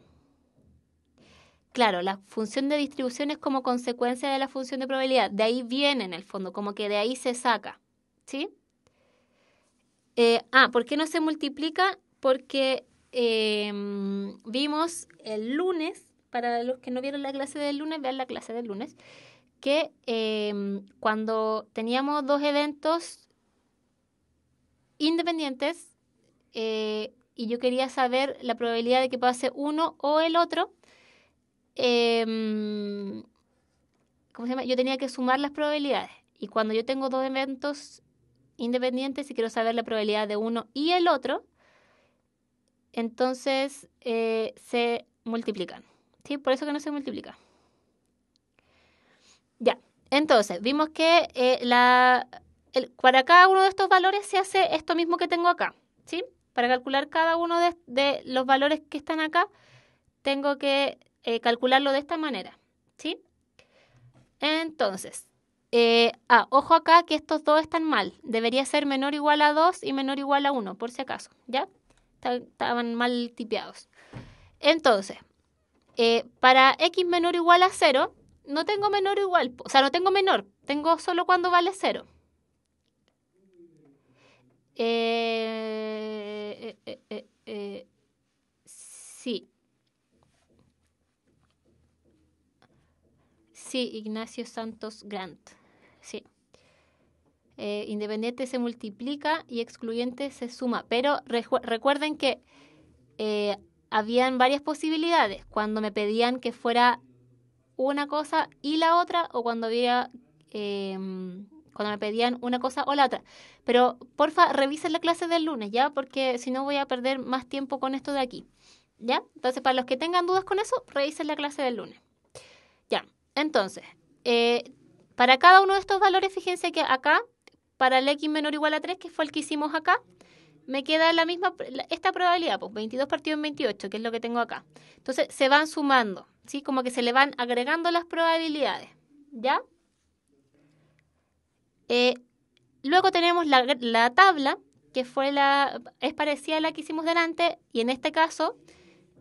claro, la función de distribución es como consecuencia de la función de probabilidad. De ahí viene en el fondo, como que de ahí se saca. ¿Sí? Eh, ah, ¿por qué no se multiplica? Porque em, vimos el lunes, para los que no vieron la clase del lunes, vean la clase del lunes, que em, cuando teníamos dos eventos independientes eh, y yo quería saber la probabilidad de que pase uno o el otro. Em, ¿Cómo se llama? Yo tenía que sumar las probabilidades. Y cuando yo tengo dos eventos independientes y quiero saber la probabilidad de uno y el otro, entonces eh, se multiplican. ¿Sí? Por eso que no se multiplica. Ya, entonces, vimos que eh, la para cada uno de estos valores se hace esto mismo que tengo acá, ¿sí? Para calcular cada uno de, los valores que están acá, tengo que eh, calcularlo de esta manera, ¿sí? Entonces, eh, ah, ojo acá que estos dos están mal. Debería ser menor o igual a 2 y menor o igual a 1, por si acaso, ¿ya? Estaban mal tipeados. Entonces, eh, para x menor o igual a 0, no tengo menor o igual, o sea, no tengo menor, tengo solo cuando vale 0. Eh, eh, eh, eh, sí. Sí, Ignacio Santos Grant. Sí. independiente se multiplica y excluyente se suma. Pero recuerden que habían varias posibilidades. Cuando me pedían que fuera una cosa y la otra, o cuando había em, cuando me pedían una cosa o la otra. Pero porfa, revisen la clase del lunes, ¿ya? Porque si no voy a perder más tiempo con esto de aquí. ¿Ya? Entonces, para los que tengan dudas con eso, revisen la clase del lunes. Ya, entonces, eh, para cada uno de estos valores, fíjense que acá, para el x menor o igual a 3, que fue el que hicimos acá, me queda la misma, esta probabilidad, pues 22 partido en 28, que es lo que tengo acá. Entonces, se van sumando, ¿sí? Como que se le van agregando las probabilidades, ¿ya? Eh, luego tenemos la, tabla, que fue la, es parecida a la que hicimos delante, y en este caso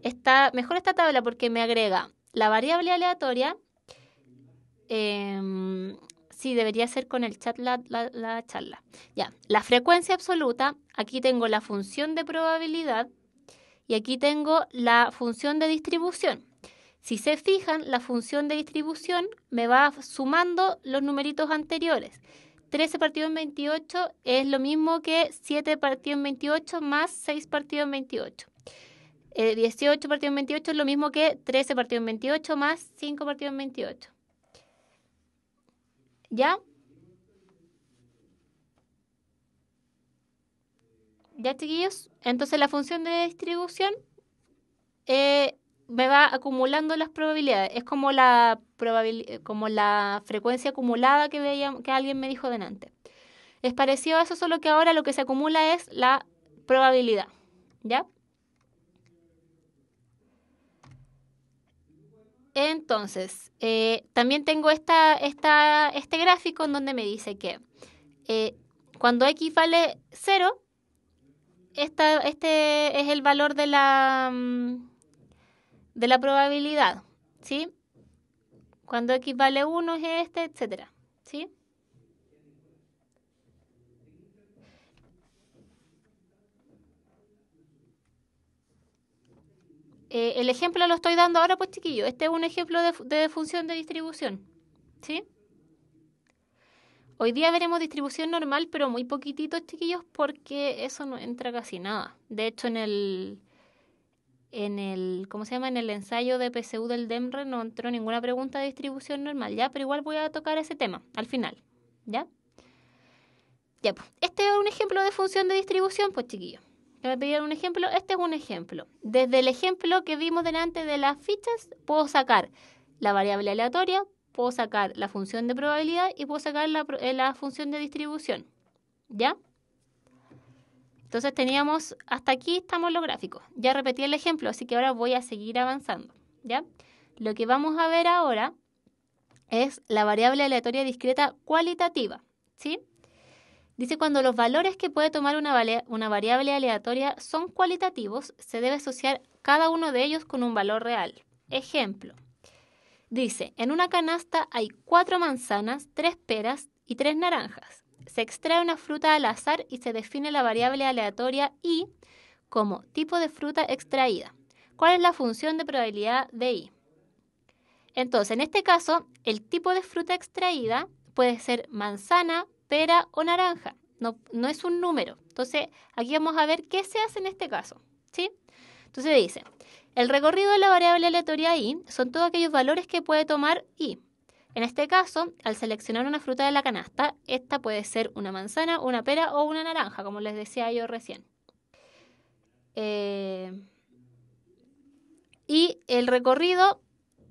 está mejor esta tabla porque me agrega la variable aleatoria. Em, sí, debería ser con el chat la, la charla. Ya, la frecuencia absoluta, aquí tengo la función de probabilidad y aquí tengo la función de distribución. Si se fijan, la función de distribución me va sumando los numeritos anteriores. 13 partidos en 28 es lo mismo que 7 partidos en 28 más 6 partidos en 28. 18 eh, partidos en 28 es lo mismo que 13 partidos en 28 más 5 partidos en 28. ¿Ya? ¿Ya, chiquillos? Entonces la función de distribución eh, me va acumulando las probabilidades. Es como la, eh, como la frecuencia acumulada que, veía, que alguien me dijo delante. Es parecido a eso, solo que ahora lo que se acumula es la probabilidad. ¿Ya? Entonces, eh, también tengo esta, esta, este gráfico en donde me dice que eh, cuando x vale 0, este es el valor de la... Mm, de la probabilidad, ¿sí? Cuando x vale 1 es este, etcétera, ¿sí? Eh, el ejemplo lo estoy dando ahora, pues chiquillos. Este es un ejemplo de, de función de distribución, ¿sí? Hoy día veremos distribución normal, pero muy poquititos, chiquillos, porque eso no entra casi nada. De hecho, en el en el, ¿cómo se llama? En el ensayo de PSU del DEMRE e no entró ninguna pregunta de distribución normal, ¿ya? Pero igual voy a tocar ese tema al final, ¿ya? Ya, pues. Este es un ejemplo de función de distribución, pues chiquillos. me pidieron un ejemplo, este es un ejemplo. Desde el ejemplo que vimos delante de las fichas, puedo sacar la variable aleatoria, puedo sacar la función de probabilidad y puedo sacar la función de distribución, ¿ya? Entonces teníamos, hasta aquí estamos los gráficos. Ya repetí el ejemplo, así que ahora voy a seguir avanzando. ¿ya? Lo que vamos a ver ahora es la variable aleatoria discreta cualitativa. ¿sí? Dice, cuando los valores que puede tomar una, una variable aleatoria son cualitativos, se debe asociar cada uno de ellos con un valor real. Ejemplo. Dice, en una canasta hay cuatro manzanas, tres peras y tres naranjas se extrae una fruta al azar y se define la variable aleatoria i como tipo de fruta extraída. ¿Cuál es la función de probabilidad de i? Entonces, en este caso, el tipo de fruta extraída puede ser manzana, pera o naranja. No, no es un número. Entonces, aquí vamos a ver qué se hace en este caso. ¿sí? Entonces dice, el recorrido de la variable aleatoria i son todos aquellos valores que puede tomar i. En este caso, al seleccionar una fruta de la canasta, esta puede ser una manzana, una pera o una naranja, como les decía yo recién. Eh, y el recorrido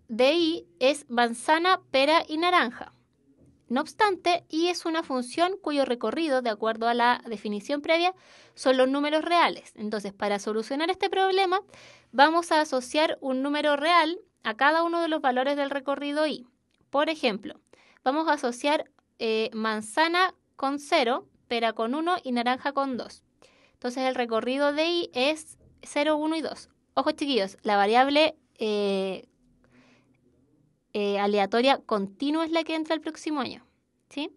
de I es manzana, pera y naranja. No obstante, I es una función cuyo recorrido, de acuerdo a la definición previa, son los números reales. Entonces, para solucionar este problema, vamos a asociar un número real a cada uno de los valores del recorrido I. Por ejemplo, vamos a asociar eh, manzana con 0, pera con 1 y naranja con 2. Entonces el recorrido de i es 0, 1 y 2. Ojo chiquillos, la variable eh, eh, aleatoria continua es la que entra el próximo año. ¿sí?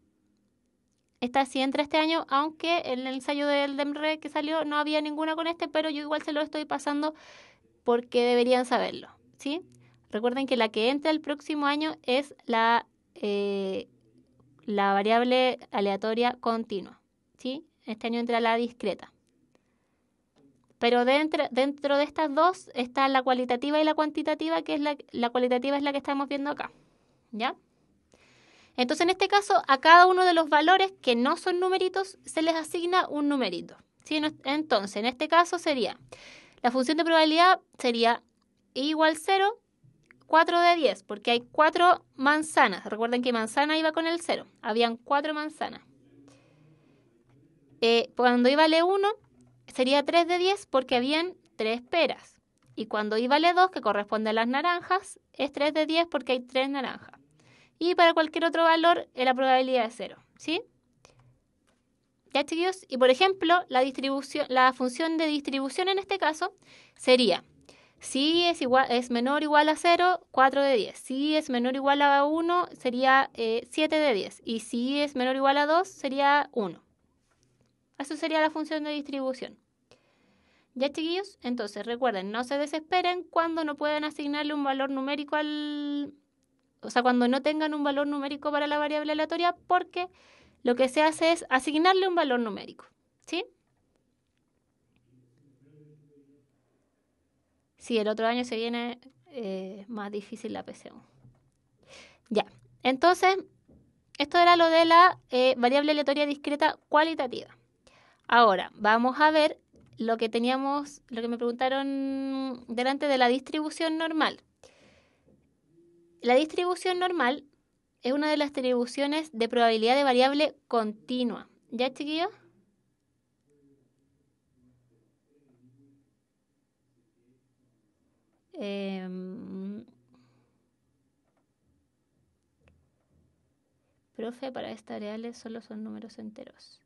Esta sí entra este año, aunque en el ensayo del DEMRE que salió no había ninguna con este, pero yo igual se lo estoy pasando porque deberían saberlo. ¿sí? Recuerden que la que entra el próximo año es la, eh, la variable aleatoria continua. ¿sí? Este año entra la discreta. Pero dentro, dentro de estas dos está la cualitativa y la cuantitativa, que es la, la cualitativa es la que estamos viendo acá. ¿Ya? Entonces, en este caso, a cada uno de los valores que no son numeritos se les asigna un numerito. ¿sí? Entonces, en este caso sería, la función de probabilidad sería igual 0 4 de 10, porque hay 4 manzanas. Recuerden que manzana iba con el 0. Habían 4 manzanas. Eh, cuando iba a 1, sería 3 de 10 porque habían 3 peras. Y cuando iba a 2, que corresponde a las naranjas, es 3 de 10 porque hay 3 naranjas. Y para cualquier otro valor, la probabilidad es 0. ¿Sí? ¿Ya, chicos? Y por ejemplo, la, distribución, la función de distribución en este caso sería si es, es menor o igual a 0, 4 de 10. Si es menor o igual a 1, sería 7 eh, de 10. Y si es menor o igual a 2, sería 1. Eso sería la función de distribución. Ya chiquillos, entonces recuerden, no se desesperen cuando no puedan asignarle un valor numérico al... O sea, cuando no tengan un valor numérico para la variable aleatoria porque lo que se hace es asignarle un valor numérico. ¿Sí? Si el otro año se viene eh, más difícil la PCU. Ya, entonces, esto era lo de la eh, variable aleatoria discreta cualitativa. Ahora, vamos a ver lo que teníamos, lo que me preguntaron delante de la distribución normal. La distribución normal es una de las distribuciones de probabilidad de variable continua. ¿Ya, chiquillos? Em, profe, para estas reales solo son números enteros.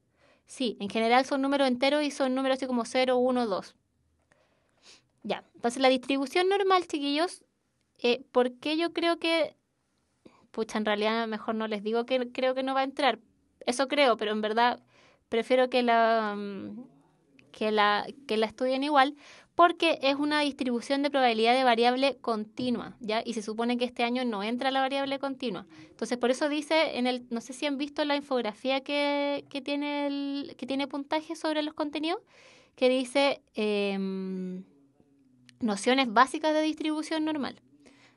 Sí, en general son números enteros y son números así como 0, 1, 2. Ya, entonces la distribución normal, chiquillos, eh, porque yo creo que... Pucha, en realidad mejor no les digo que creo que no va a entrar. Eso creo, pero en verdad prefiero que la, mm, que la, que la estudien igual porque es una distribución de probabilidad de variable continua, ¿ya? Y se supone que este año no entra la variable continua. Entonces, por eso dice, en el, no sé si han visto la infografía que, tiene, que tiene puntaje sobre los contenidos, que dice em, nociones básicas de distribución normal.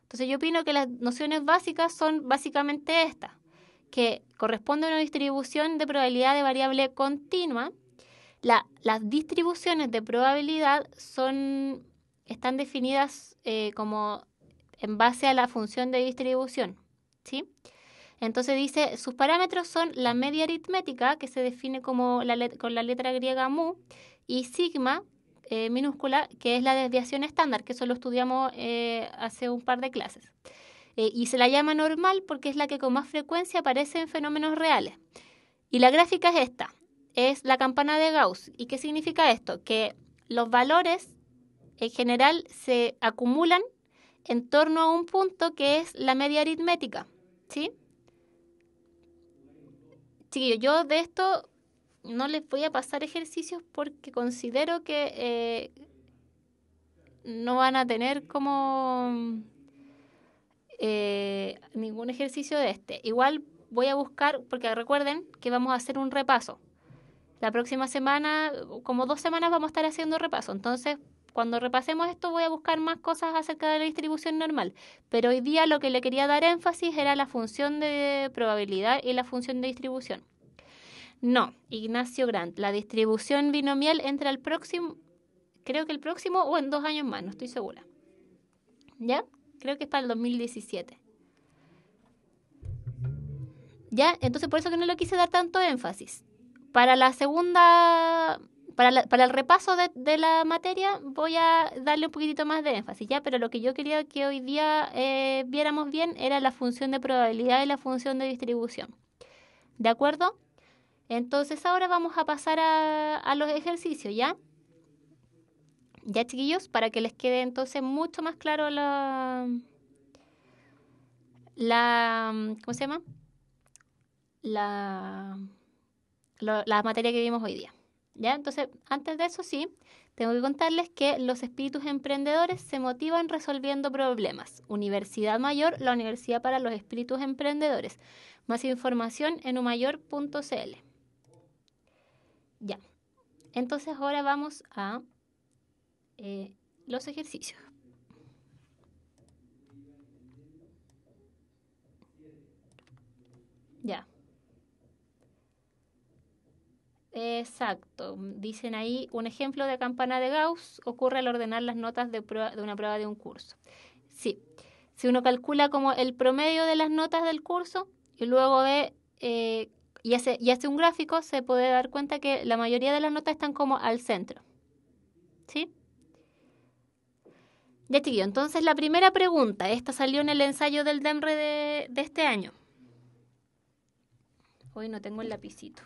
Entonces, yo opino que las nociones básicas son básicamente estas, que corresponde a una distribución de probabilidad de variable continua, las distribuciones de probabilidad son, están definidas eh, como en base a la función de distribución. ¿sí? Entonces dice, sus parámetros son la media aritmética, que se define como con la letra griega mu, y sigma eh, minúscula, que es la desviación estándar, que eso lo estudiamos eh, hace un par de clases. y se la llama normal porque es la que con más frecuencia aparece en fenómenos reales. Y la gráfica es esta es la campana de Gauss. ¿Y qué significa esto? Que los valores en general se acumulan en torno a un punto que es la media aritmética. ¿Sí? Chiquillos, yo de esto no les voy a pasar ejercicios porque considero que eh, no van a tener como eh, ningún ejercicio de este. Igual voy a buscar, porque recuerden que vamos a hacer un repaso. La próxima semana, como dos semanas, vamos a estar haciendo repaso. Entonces, cuando repasemos esto voy a buscar más cosas acerca de la distribución normal, pero hoy día lo que le quería dar énfasis era la función de probabilidad y la función de distribución. No, Ignacio Grant, la distribución binomial entra el próximo, creo que el próximo o en dos años más, no estoy segura. ¿Ya? Creo que es para el 2017. ¿Ya? Entonces por eso que no le quise dar tanto énfasis. Para la segunda, para, el repaso de, la materia voy a darle un poquitito más de énfasis, ¿ya? Pero lo que yo quería que hoy día eh, viéramos bien era la función de probabilidad y la función de distribución. ¿De acuerdo? Entonces ahora vamos a pasar a, a los ejercicios, ¿ya? Ya chiquillos, para que les quede entonces mucho más claro la, la ¿cómo se llama? La la materia que vimos hoy día. ¿Ya? Entonces, antes de eso sí, tengo que contarles que los espíritus emprendedores se motivan resolviendo problemas. Universidad Mayor, la Universidad para los Espíritus Emprendedores. Más información en umayor.cl. Ya. Entonces ahora vamos a eh, los ejercicios. Exacto. Dicen ahí, un ejemplo de campana de Gauss ocurre al ordenar las notas de, de una prueba de un curso. Sí, si uno calcula como el promedio de las notas del curso y luego ve eh, y, hace, un gráfico, se puede dar cuenta que la mayoría de las notas están como al centro. ¿Sí? Ya entonces la primera pregunta, esta salió en el ensayo del DEMRE de este año. Hoy no tengo el lapicito.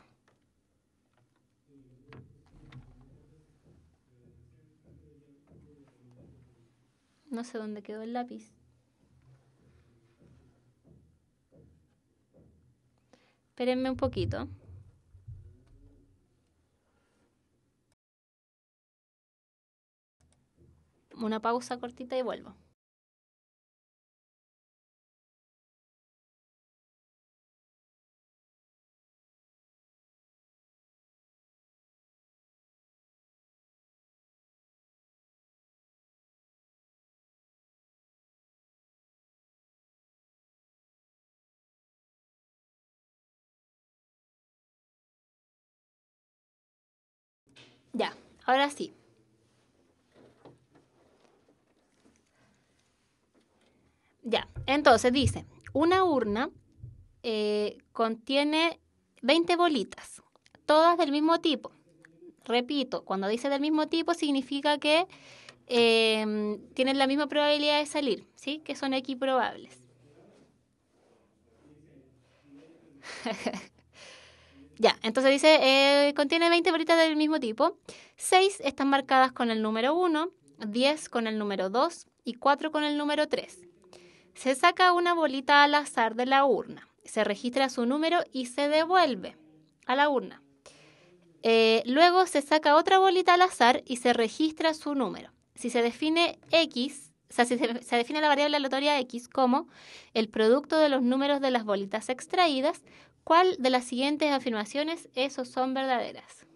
No sé dónde quedó el lápiz. Espérenme un poquito. Una pausa cortita y vuelvo. Ya, ahora sí. Ya, entonces dice, una urna eh, contiene 20 bolitas, todas del mismo tipo. Repito, cuando dice del mismo tipo significa que em, tienen la misma probabilidad de salir, ¿sí? Que son equiprobables. *laughs* Ya, entonces dice, eh, contiene 20 bolitas del mismo tipo. 6 están marcadas con el número 1, 10 con el número 2 y 4 con el número 3. Se saca una bolita al azar de la urna, se registra su número y se devuelve a la urna. Eh, luego se saca otra bolita al azar y se registra su número. Si se define X, o sea, si se define la variable aleatoria X como el producto de los números de las bolitas extraídas ¿Cuál de las siguientes afirmaciones esos son verdaderas?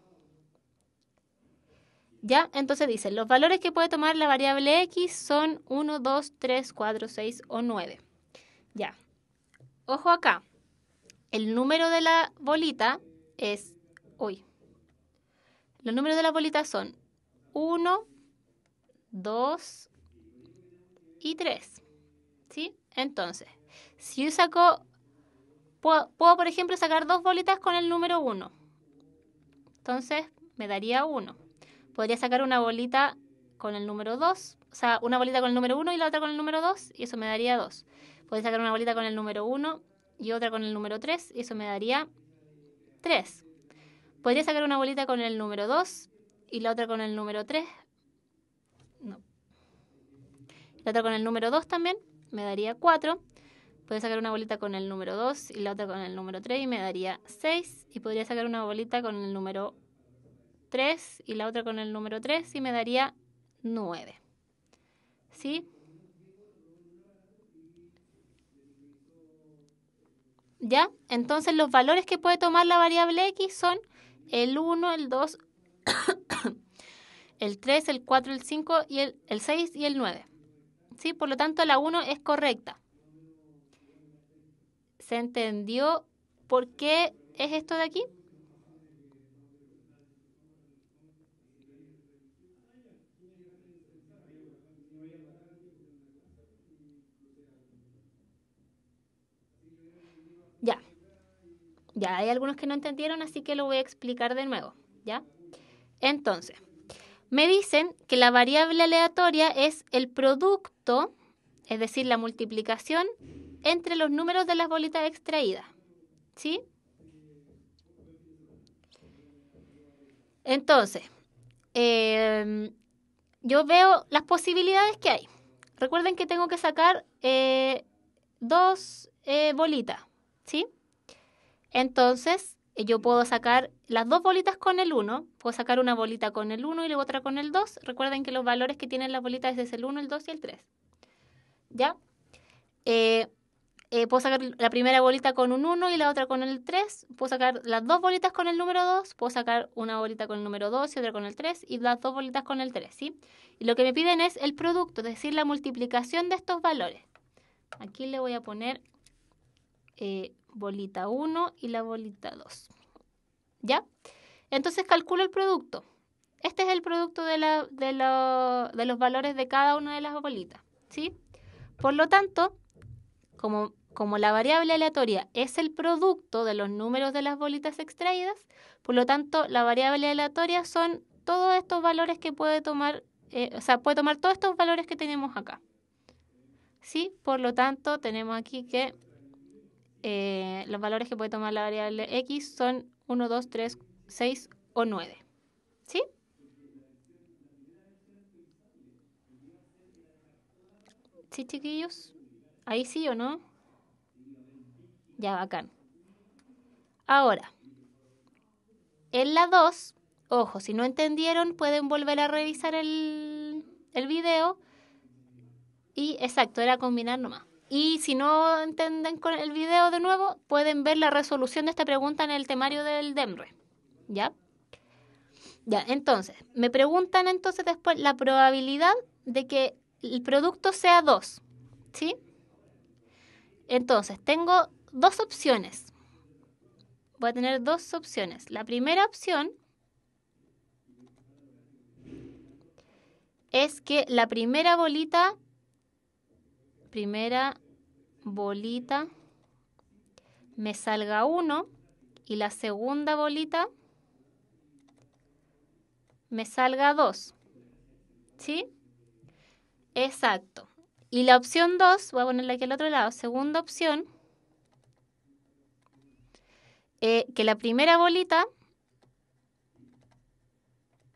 Ya, entonces dice, los valores que puede tomar la variable x son 1, 2, 3, 4, 6 o 9. Ya. Ojo acá. El número de la bolita es, uy, los números de la bolita son 1, 2 y 3. ¿Sí? Entonces, si yo saco Puedo, por ejemplo, sacar dos bolitas con el número 1. Entonces, me daría 1. Podría sacar una bolita con el número 2, o sea, una bolita con el número 1 y la otra con el número 2, y eso me daría 2. Podría sacar una bolita con el número 1 y otra con el número 3, y eso me daría 3. Podría sacar una bolita con el número 2 y la otra con el número 3. No. La otra con el número 2 también, me daría 4 Podría sacar una bolita con el número 2 y la otra con el número 3 y me daría 6. Y podría sacar una bolita con el número 3 y la otra con el número 3 y me daría 9. ¿Sí? ¿Ya? Entonces los valores que puede tomar la variable x son el 1, el 2, *coughs* el 3, el 4, el 5, y el, el 6 y el 9. ¿Sí? Por lo tanto, la 1 es correcta. ¿Se entendió por qué es esto de aquí? Ya. Ya hay algunos que no entendieron, así que lo voy a explicar de nuevo, ¿ya? Entonces, me dicen que la variable aleatoria es el producto, es decir, la multiplicación entre los números de las bolitas extraídas. ¿Sí? Entonces, em, yo veo las posibilidades que hay. Recuerden que tengo que sacar eh, dos eh, bolitas, ¿sí? Entonces, eh, yo puedo sacar las dos bolitas con el 1, puedo sacar una bolita con el 1 y la otra con el 2. Recuerden que los valores que tienen las bolitas es el 1, el 2 y el 3. ¿Ya? Eh, puedo sacar la primera bolita con un 1 y la otra con el 3, puedo sacar las dos bolitas con el número 2, puedo sacar una bolita con el número 2 y otra con el 3 y las dos bolitas con el 3, ¿sí? Y lo que me piden es el producto, es decir, la multiplicación de estos valores. Aquí le voy a poner eh, bolita 1 y la bolita 2, ¿ya? Entonces calculo el producto. Este es el producto de, de los valores de cada una de las bolitas, ¿sí? Por lo tanto, como como la variable aleatoria es el producto de los números de las bolitas extraídas, por lo tanto, la variable aleatoria son todos estos valores que puede tomar, eh, o sea, puede tomar todos estos valores que tenemos acá. ¿Sí? Por lo tanto, tenemos aquí que eh, los valores que puede tomar la variable x son 1, 2, 3, 6 o 9. ¿Sí? ¿Sí, chiquillos? ¿Ahí sí o no? Ya, bacán. Ahora, en la 2, ojo, si no entendieron, pueden volver a revisar el, video. Y exacto, era combinar nomás. Y si no entienden con el video de nuevo, pueden ver la resolución de esta pregunta en el temario del DEMRE. ¿Ya? Ya, entonces, me preguntan entonces después la probabilidad de que el producto sea 2. ¿Sí? Entonces, tengo dos opciones. Voy a tener dos opciones. La primera opción es que la primera bolita, primera bolita, me salga uno y la segunda bolita me salga dos. ¿Sí? Exacto. Y la opción 2, voy a ponerla aquí al otro lado, segunda opción. Eh, que la primera bolita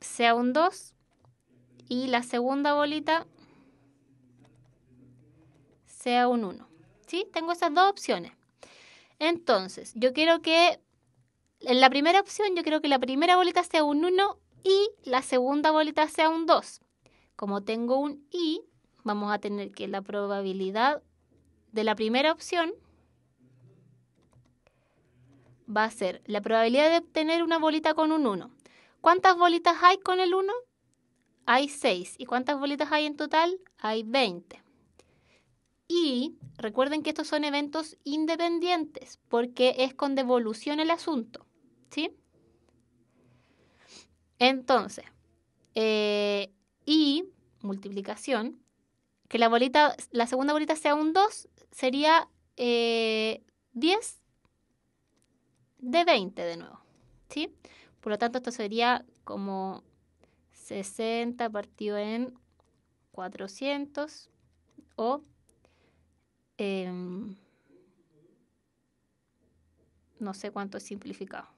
sea un 2 y la segunda bolita sea un 1. ¿Sí? Tengo esas dos opciones. Entonces, yo quiero que en la primera opción, yo quiero que la primera bolita sea un 1 y la segunda bolita sea un 2. Como tengo un i, vamos a tener que la probabilidad de la primera opción va a ser la probabilidad de obtener una bolita con un 1. ¿Cuántas bolitas hay con el 1? Hay 6. ¿Y cuántas bolitas hay en total? Hay 20. Y recuerden que estos son eventos independientes porque es con devolución el asunto. ¿Sí? Entonces, eh, y multiplicación, que la bolita, la segunda bolita sea un 2, sería 10 eh, de 20 de nuevo. ¿sí? Por lo tanto, esto sería como 60 partido en 400 o em, no sé cuánto es simplificado.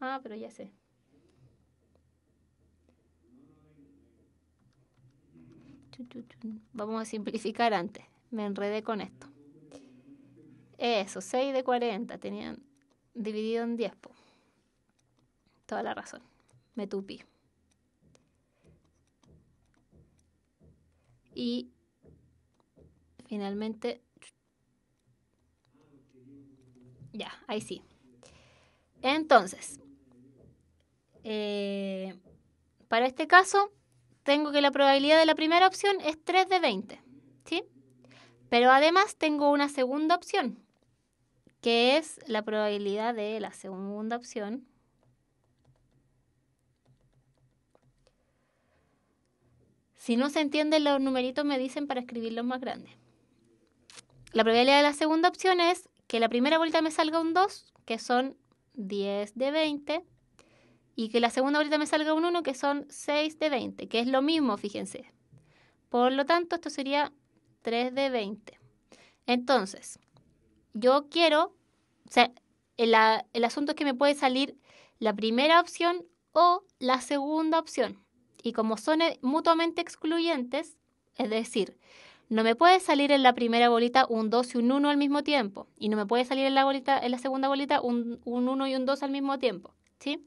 Ah, pero ya sé. Vamos a simplificar antes. Me enredé con esto. Eso, 6 de 40 tenían dividido en 10. Toda la razón. Me tupí. Y finalmente... Ya, ahí sí. Entonces, eh, para este caso, tengo que la probabilidad de la primera opción es 3 de 20. ¿Sí? Pero además tengo una segunda opción, que es la probabilidad de la segunda opción. Si no se entienden los numeritos, me dicen para escribirlos más grandes. La probabilidad de la segunda opción es que la primera vuelta me salga un 2, que son 10 de 20, y que la segunda vuelta me salga un 1, que son 6 de 20, que es lo mismo, fíjense. Por lo tanto, esto sería 3 de 20. Entonces, yo quiero, o sea, el, asunto es que me puede salir la primera opción o la segunda opción. Y como son eh, mutuamente excluyentes, es decir, no me puede salir en la primera bolita un 2 y un 1 al mismo tiempo. Y no me puede salir en la, bolita, en la segunda bolita un, un 1 y un 2 al mismo tiempo. ¿sí?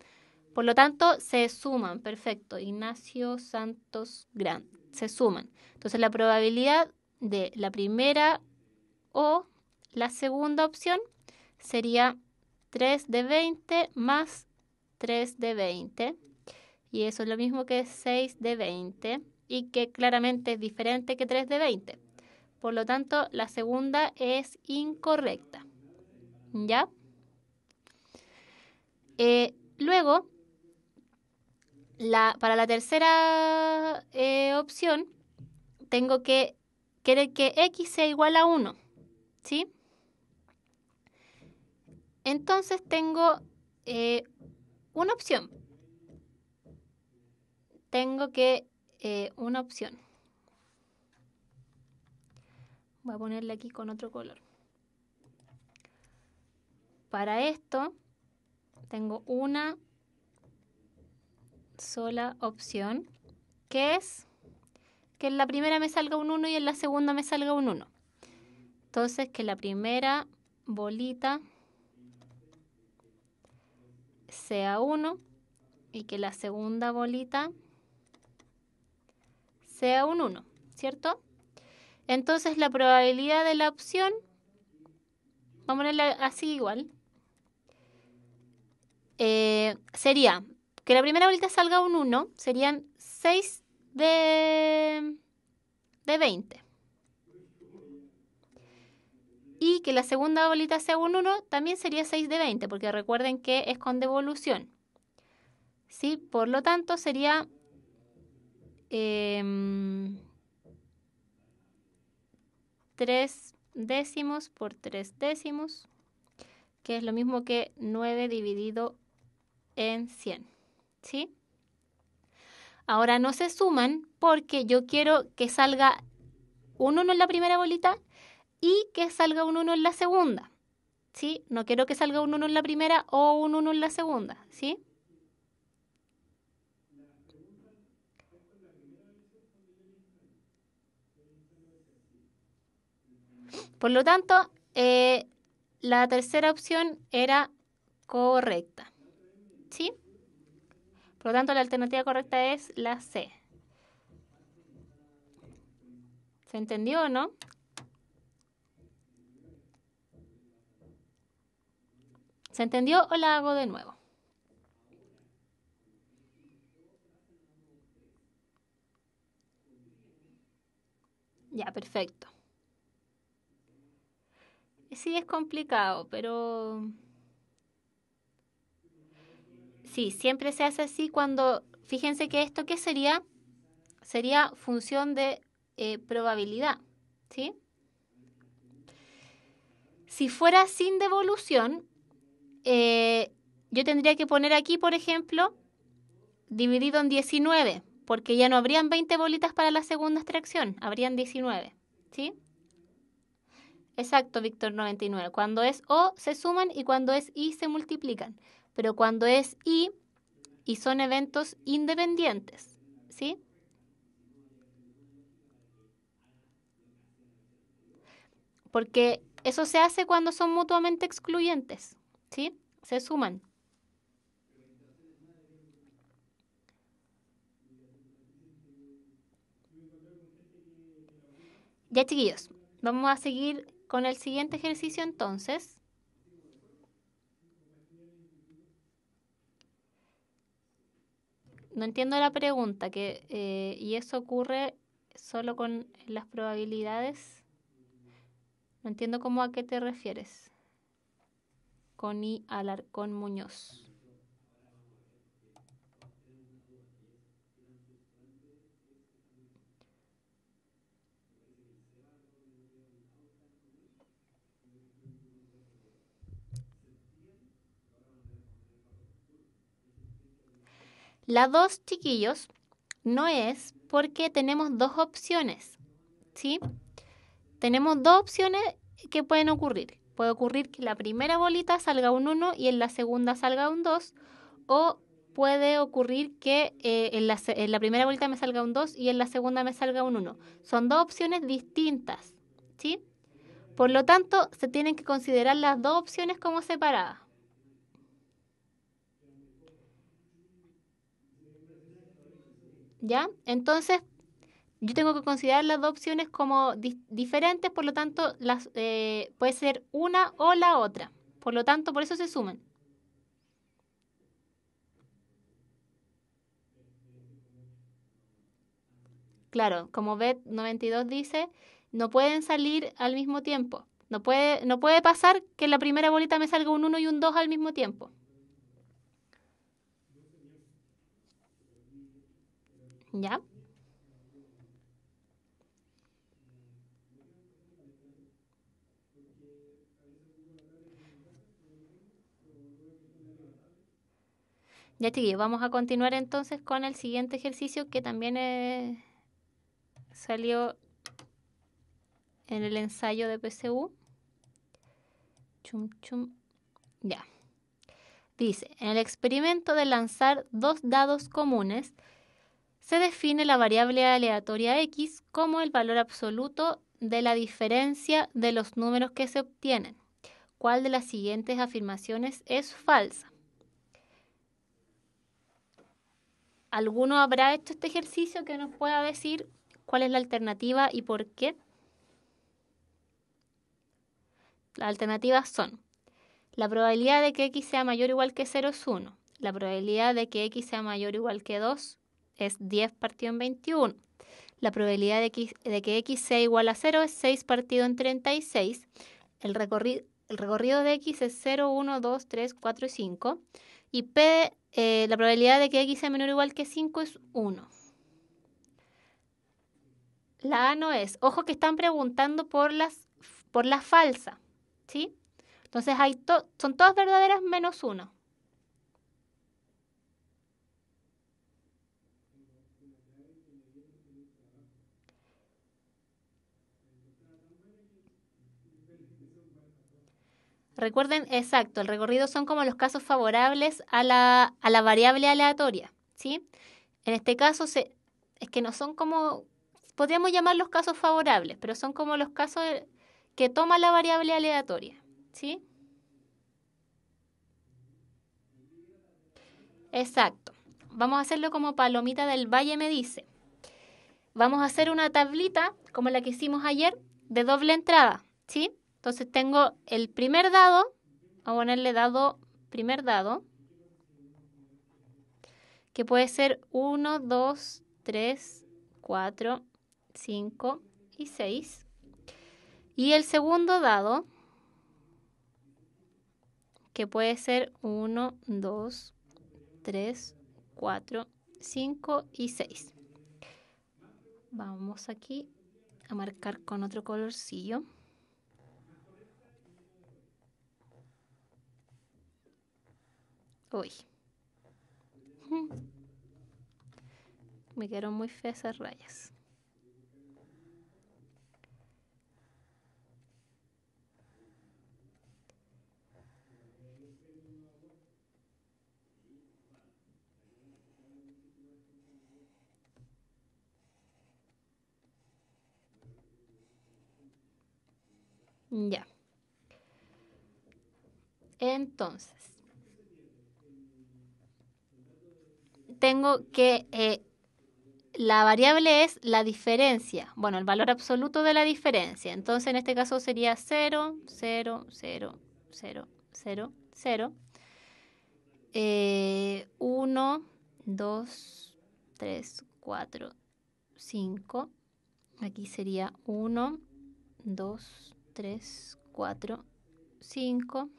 Por lo tanto, se suman. Perfecto. Ignacio Santos Gran. Se suman. Entonces, la probabilidad de la primera o la segunda opción sería 3 de 20 más 3 de 20. Y eso es lo mismo que 6 de 20 y que claramente es diferente que 3 de 20. Por lo tanto, la segunda es incorrecta. ¿Ya? Eh, luego, para la tercera eh, opción, tengo que querer que x sea igual a 1. ¿Sí? Entonces tengo eh, una opción. Tengo que eh, una opción. Voy a ponerle aquí con otro color. Para esto tengo una sola opción que es que en la primera me salga un 1 y en la segunda me salga un 1. Entonces que la primera bolita sea 1 y que la segunda bolita sea un 1, ¿cierto? Entonces la probabilidad de la opción, vamos a ponerla así igual, eh, sería que la primera bolita salga un 1, serían 6 de, de 20 y que la segunda bolita sea un 1, también sería 6 de 20, porque recuerden que es con devolución. ¿Sí? Por lo tanto, sería 3 em, décimos por 3 décimos, que es lo mismo que 9 dividido en 100. ¿Sí? Ahora no se suman porque yo quiero que salga un 1 en la primera bolita y que salga un 1 en la segunda. ¿Sí? No quiero que salga un 1 en la primera o un 1 en la segunda. ¿Sí? Por lo tanto, eh, la tercera opción era correcta. ¿Sí? Por lo tanto, la alternativa correcta es la C. ¿Se entendió o no? ¿Se entendió o la hago de nuevo? Ya, perfecto. Sí, es complicado, pero... Sí, siempre se hace así cuando... Fíjense que esto, ¿qué sería? Sería función de eh, probabilidad, ¿sí? Si fuera sin devolución, eh, yo tendría que poner aquí, por ejemplo, dividido en 19, porque ya no habrían 20 bolitas para la segunda extracción, habrían 19, ¿sí? Exacto, Víctor 99. Cuando es O se suman y cuando es I se multiplican. Pero cuando es I, y son eventos independientes, ¿sí? Porque eso se hace cuando son mutuamente excluyentes. ¿Sí? Se suman. Ya chiquillos, vamos a seguir con el siguiente ejercicio entonces. No entiendo la pregunta, que, eh, ¿y eso ocurre solo con las probabilidades? No entiendo cómo a qué te refieres y Alarcón Muñoz. La dos chiquillos, no es porque tenemos dos opciones, ¿sí? Tenemos dos opciones que pueden ocurrir. Puede ocurrir que la primera bolita salga un 1 y en la segunda salga un 2 o puede ocurrir que eh, en, la, primera bolita me salga un 2 y en la segunda me salga un 1. Son dos opciones distintas, ¿sí? Por lo tanto, se tienen que considerar las dos opciones como separadas. ¿Ya? Entonces, yo tengo que considerar las dos opciones como diferentes, por lo tanto, las, eh, puede ser una o la otra. Por lo tanto, por eso se suman. Claro, como BET 92 dice, no pueden salir al mismo tiempo. No puede, no puede pasar que en la primera bolita me salga un 1 y un 2 al mismo tiempo. ¿Ya? Ya chiquillos, vamos a continuar entonces con el siguiente ejercicio que también eh, salió en el ensayo de PCU. Chum, chum. Ya. Dice, en el experimento de lanzar dos dados comunes, se define la variable aleatoria x como el valor absoluto de la diferencia de los números que se obtienen. ¿Cuál de las siguientes afirmaciones es falsa? ¿Alguno habrá hecho este ejercicio que nos pueda decir cuál es la alternativa y por qué? Las alternativas son la probabilidad de que x sea mayor o igual que 0 es 1. La probabilidad de que x sea mayor o igual que 2 es 10 partido en 21. La probabilidad de, de que x sea igual a 0 es 6 partido en 36. el recorrido de x es 0, 1, 2, 3, 4 y 5. Y p eh, la probabilidad de que x sea menor o igual que 5 es 1. La A no es. Ojo que están preguntando por, las, por la falsa. ¿sí? Entonces hay son todas verdaderas menos 1. Recuerden, exacto, el recorrido son como los casos favorables a la, variable aleatoria, ¿sí? En este caso, es que no son como, podríamos llamar los casos favorables, pero son como los casos que toma la variable aleatoria, ¿sí? Exacto. Vamos a hacerlo como Palomita del Valle me dice. Vamos a hacer una tablita, como la que hicimos ayer, de doble entrada, ¿sí? Entonces tengo el primer dado, a ponerle dado, primer dado, que puede ser 1, 2, 3, 4, 5 y 6. Y el segundo dado, que puede ser 1, 2, 3, 4, 5 y 6. Vamos aquí a marcar con otro colorcillo. Uy. *laughs* Me quedaron muy feas esas rayas. Ya. Entonces, tengo que eh, la variable es la diferencia, bueno, el valor absoluto de la diferencia. Entonces, en este caso sería 0, 0, 0, 0, 0, 0. 1, 2, 3, 4, 5. Aquí sería 1, 2, 3, 4, 5.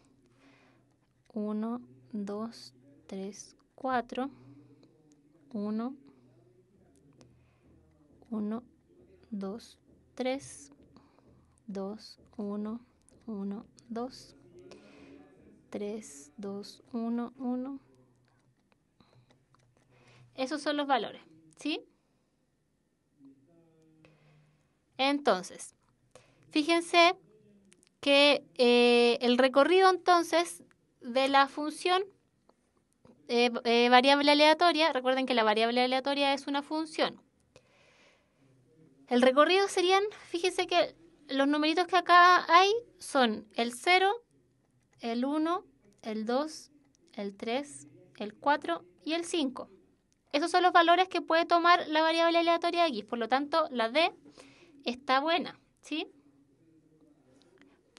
1, 2, 3, 4. 1, 1, 2, 3, 2, 1, 1, 2, 3, 2, 1, 1. Esos son los valores, ¿sí? Entonces, fíjense que eh, el recorrido entonces de la función eh, eh, variable aleatoria, recuerden que la variable aleatoria es una función. El recorrido serían, fíjense que los numeritos que acá hay son el 0, el 1, el 2, el 3, el 4 y el 5. Esos son los valores que puede tomar la variable aleatoria de X, por lo tanto la D está buena, ¿sí?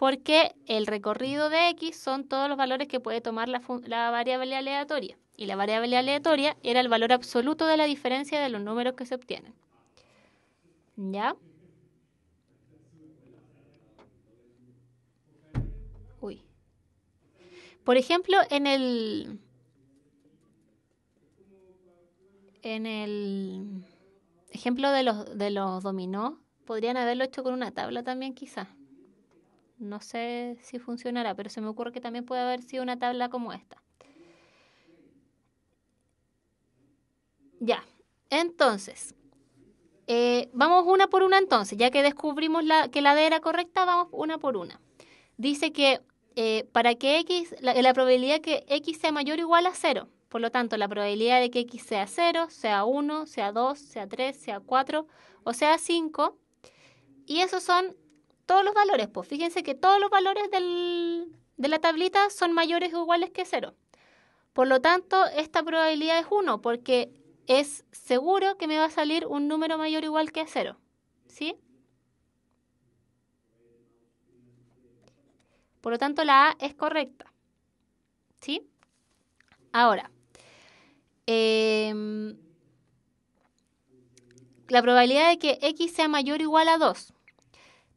porque el recorrido de X son todos los valores que puede tomar la, variable aleatoria. Y la variable aleatoria era el valor absoluto de la diferencia de los números que se obtienen. ¿Ya? Uy. Por ejemplo, en el... En el ejemplo de los, de los dominó, podrían haberlo hecho con una tabla también quizás. No sé si funcionará, pero se me ocurre que también puede haber sido una tabla como esta. Ya, entonces, eh, vamos una por una entonces, ya que descubrimos la, que la D era correcta, vamos una por una. Dice que eh, para que X, la, probabilidad probabilidad que X sea mayor o igual a 0, por lo tanto, la probabilidad de que X sea 0, sea 1, sea 2, sea 3, sea 4 o sea 5, y esos son todos los valores. Pues fíjense que todos los valores de la tablita son mayores o iguales que cero. Por lo tanto, esta probabilidad es 1 porque es seguro que me va a salir un número mayor o igual que cero. ¿Sí? Por lo tanto, la A es correcta. ¿Sí? Ahora, em, la probabilidad de que X sea mayor o igual a 2.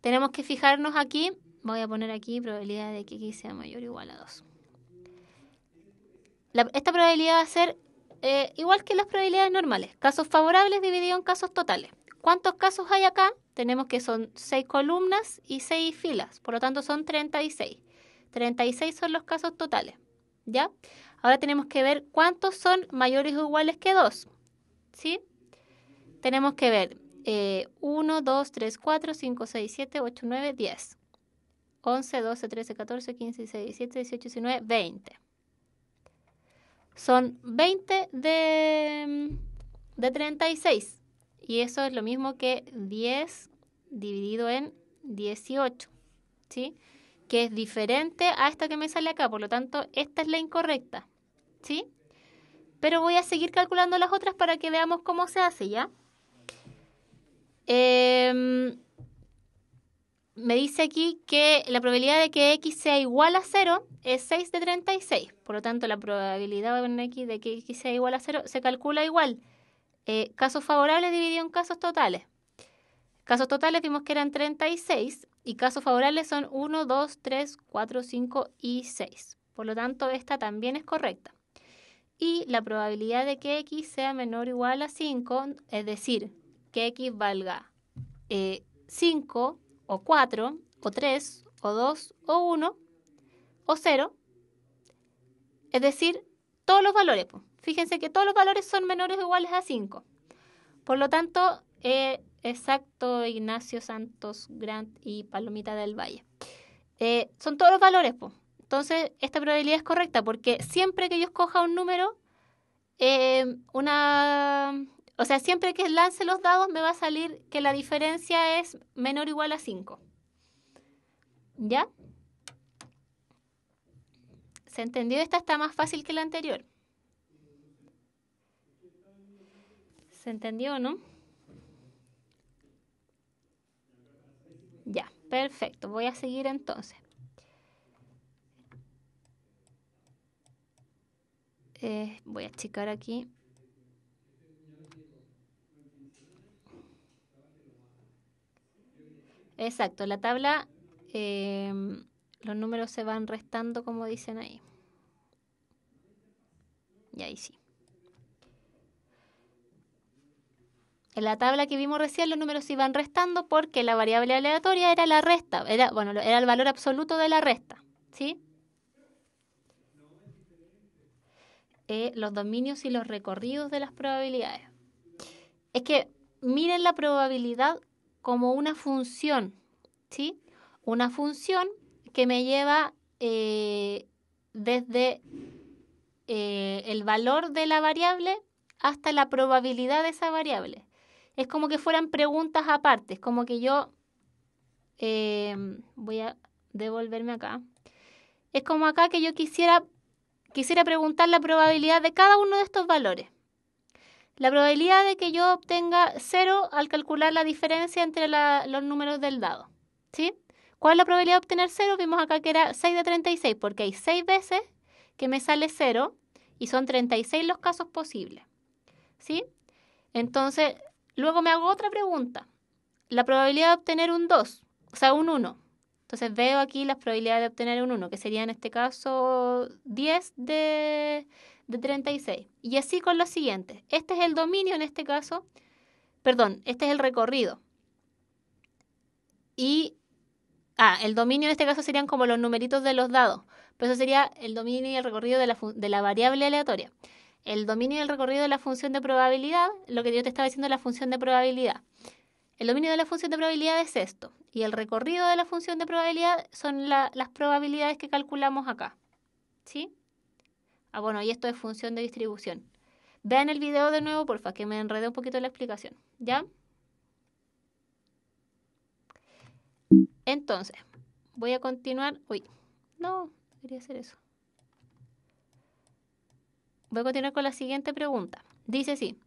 Tenemos que fijarnos aquí, voy a poner aquí probabilidad de que x sea mayor o igual a 2. esta probabilidad va a ser eh, igual que las probabilidades normales. Casos favorables dividido en casos totales. ¿Cuántos casos hay acá? Tenemos que son 6 columnas y 6 filas, por lo tanto son 36. 36 son los casos totales, ¿ya? Ahora tenemos que ver cuántos son mayores o iguales que 2, ¿sí? Tenemos que ver 1, 2, 3, 4, 5, 6, 7, 8, 9, 10. 11, 12, 13, 14, 15, 16, 17, 18, 19, 20. Son 20 de, mm, de 36. Y eso es lo mismo que 10 dividido en 18. ¿Sí? Que es diferente a esta que me sale acá. Por lo tanto, esta es la incorrecta. ¿Sí? Pero voy a seguir calculando las otras para que veamos cómo se hace, ¿ya? Em, me dice aquí que la probabilidad de que x sea igual a 0 es 6 de 36. Por lo tanto, la probabilidad de que x sea igual a 0 se calcula igual. Eh, casos favorables dividido en casos totales. Casos totales vimos que eran 36 y casos favorables son 1, 2, 3, 4, 5 y 6. Por lo tanto, esta también es correcta. Y la probabilidad de que x sea menor o igual a 5, es decir, que X valga 5 o 4 o 3 o 2 o 1 o 0. Es decir, todos los valores. Fíjense que todos los valores son menores o iguales a 5. Por lo tanto, eh, exacto, Ignacio Santos Grant y Palomita del Valle. Eh, son todos los valores. Pues. Entonces, esta probabilidad es correcta porque siempre que yo escoja un número, eh, una, o sea, siempre que lance los dados me va a salir que la diferencia es menor o igual a 5. ¿Ya? ¿Se entendió? Esta está más fácil que la anterior. ¿Se entendió, o no? Ya, perfecto. Voy a seguir entonces. Eh, voy a achicar aquí. Exacto, la tabla, em, los números se van restando como dicen ahí. Y ahí sí. En la tabla que vimos recién los números se iban restando porque la variable aleatoria era la resta, era, bueno, era el valor absoluto de la resta, ¿sí? Eh, los dominios y los recorridos de las probabilidades. Es que miren la probabilidad como una función, ¿sí? Una función que me lleva eh, desde eh, el valor de la variable hasta la probabilidad de esa variable. Es como que fueran preguntas aparte, es como que yo eh, voy a devolverme acá. Es como acá que yo quisiera, quisiera preguntar la probabilidad de cada uno de estos valores. La probabilidad de que yo obtenga 0 al calcular la diferencia entre los números del dado. ¿sí? ¿Cuál es la probabilidad de obtener 0? Vimos acá que era 6 de 36, porque hay 6 veces que me sale 0 y son 36 los casos posibles. ¿sí? Entonces, luego me hago otra pregunta. La probabilidad de obtener un 2, o sea, un 1. Entonces veo aquí las probabilidades de obtener un 1, que sería en este caso 10 de de 36. Y así con los siguientes. Este es el dominio en este caso, perdón, este es el recorrido. Y, ah, el dominio en este caso serían como los numeritos de los dados, pero eso sería el dominio y el recorrido de la, de la variable aleatoria. El dominio y el recorrido de la función de probabilidad, lo que yo te estaba diciendo la función de probabilidad. El dominio de la función de probabilidad es esto, y el recorrido de la función de probabilidad son las probabilidades que calculamos acá. ¿Sí? Ah, bueno, y esto es función de distribución. Vean el video de nuevo, porfa, que me enredé un poquito la explicación. ¿Ya? Entonces, voy a continuar. Uy, no, quería hacer eso. Voy a continuar con la siguiente pregunta. Dice así.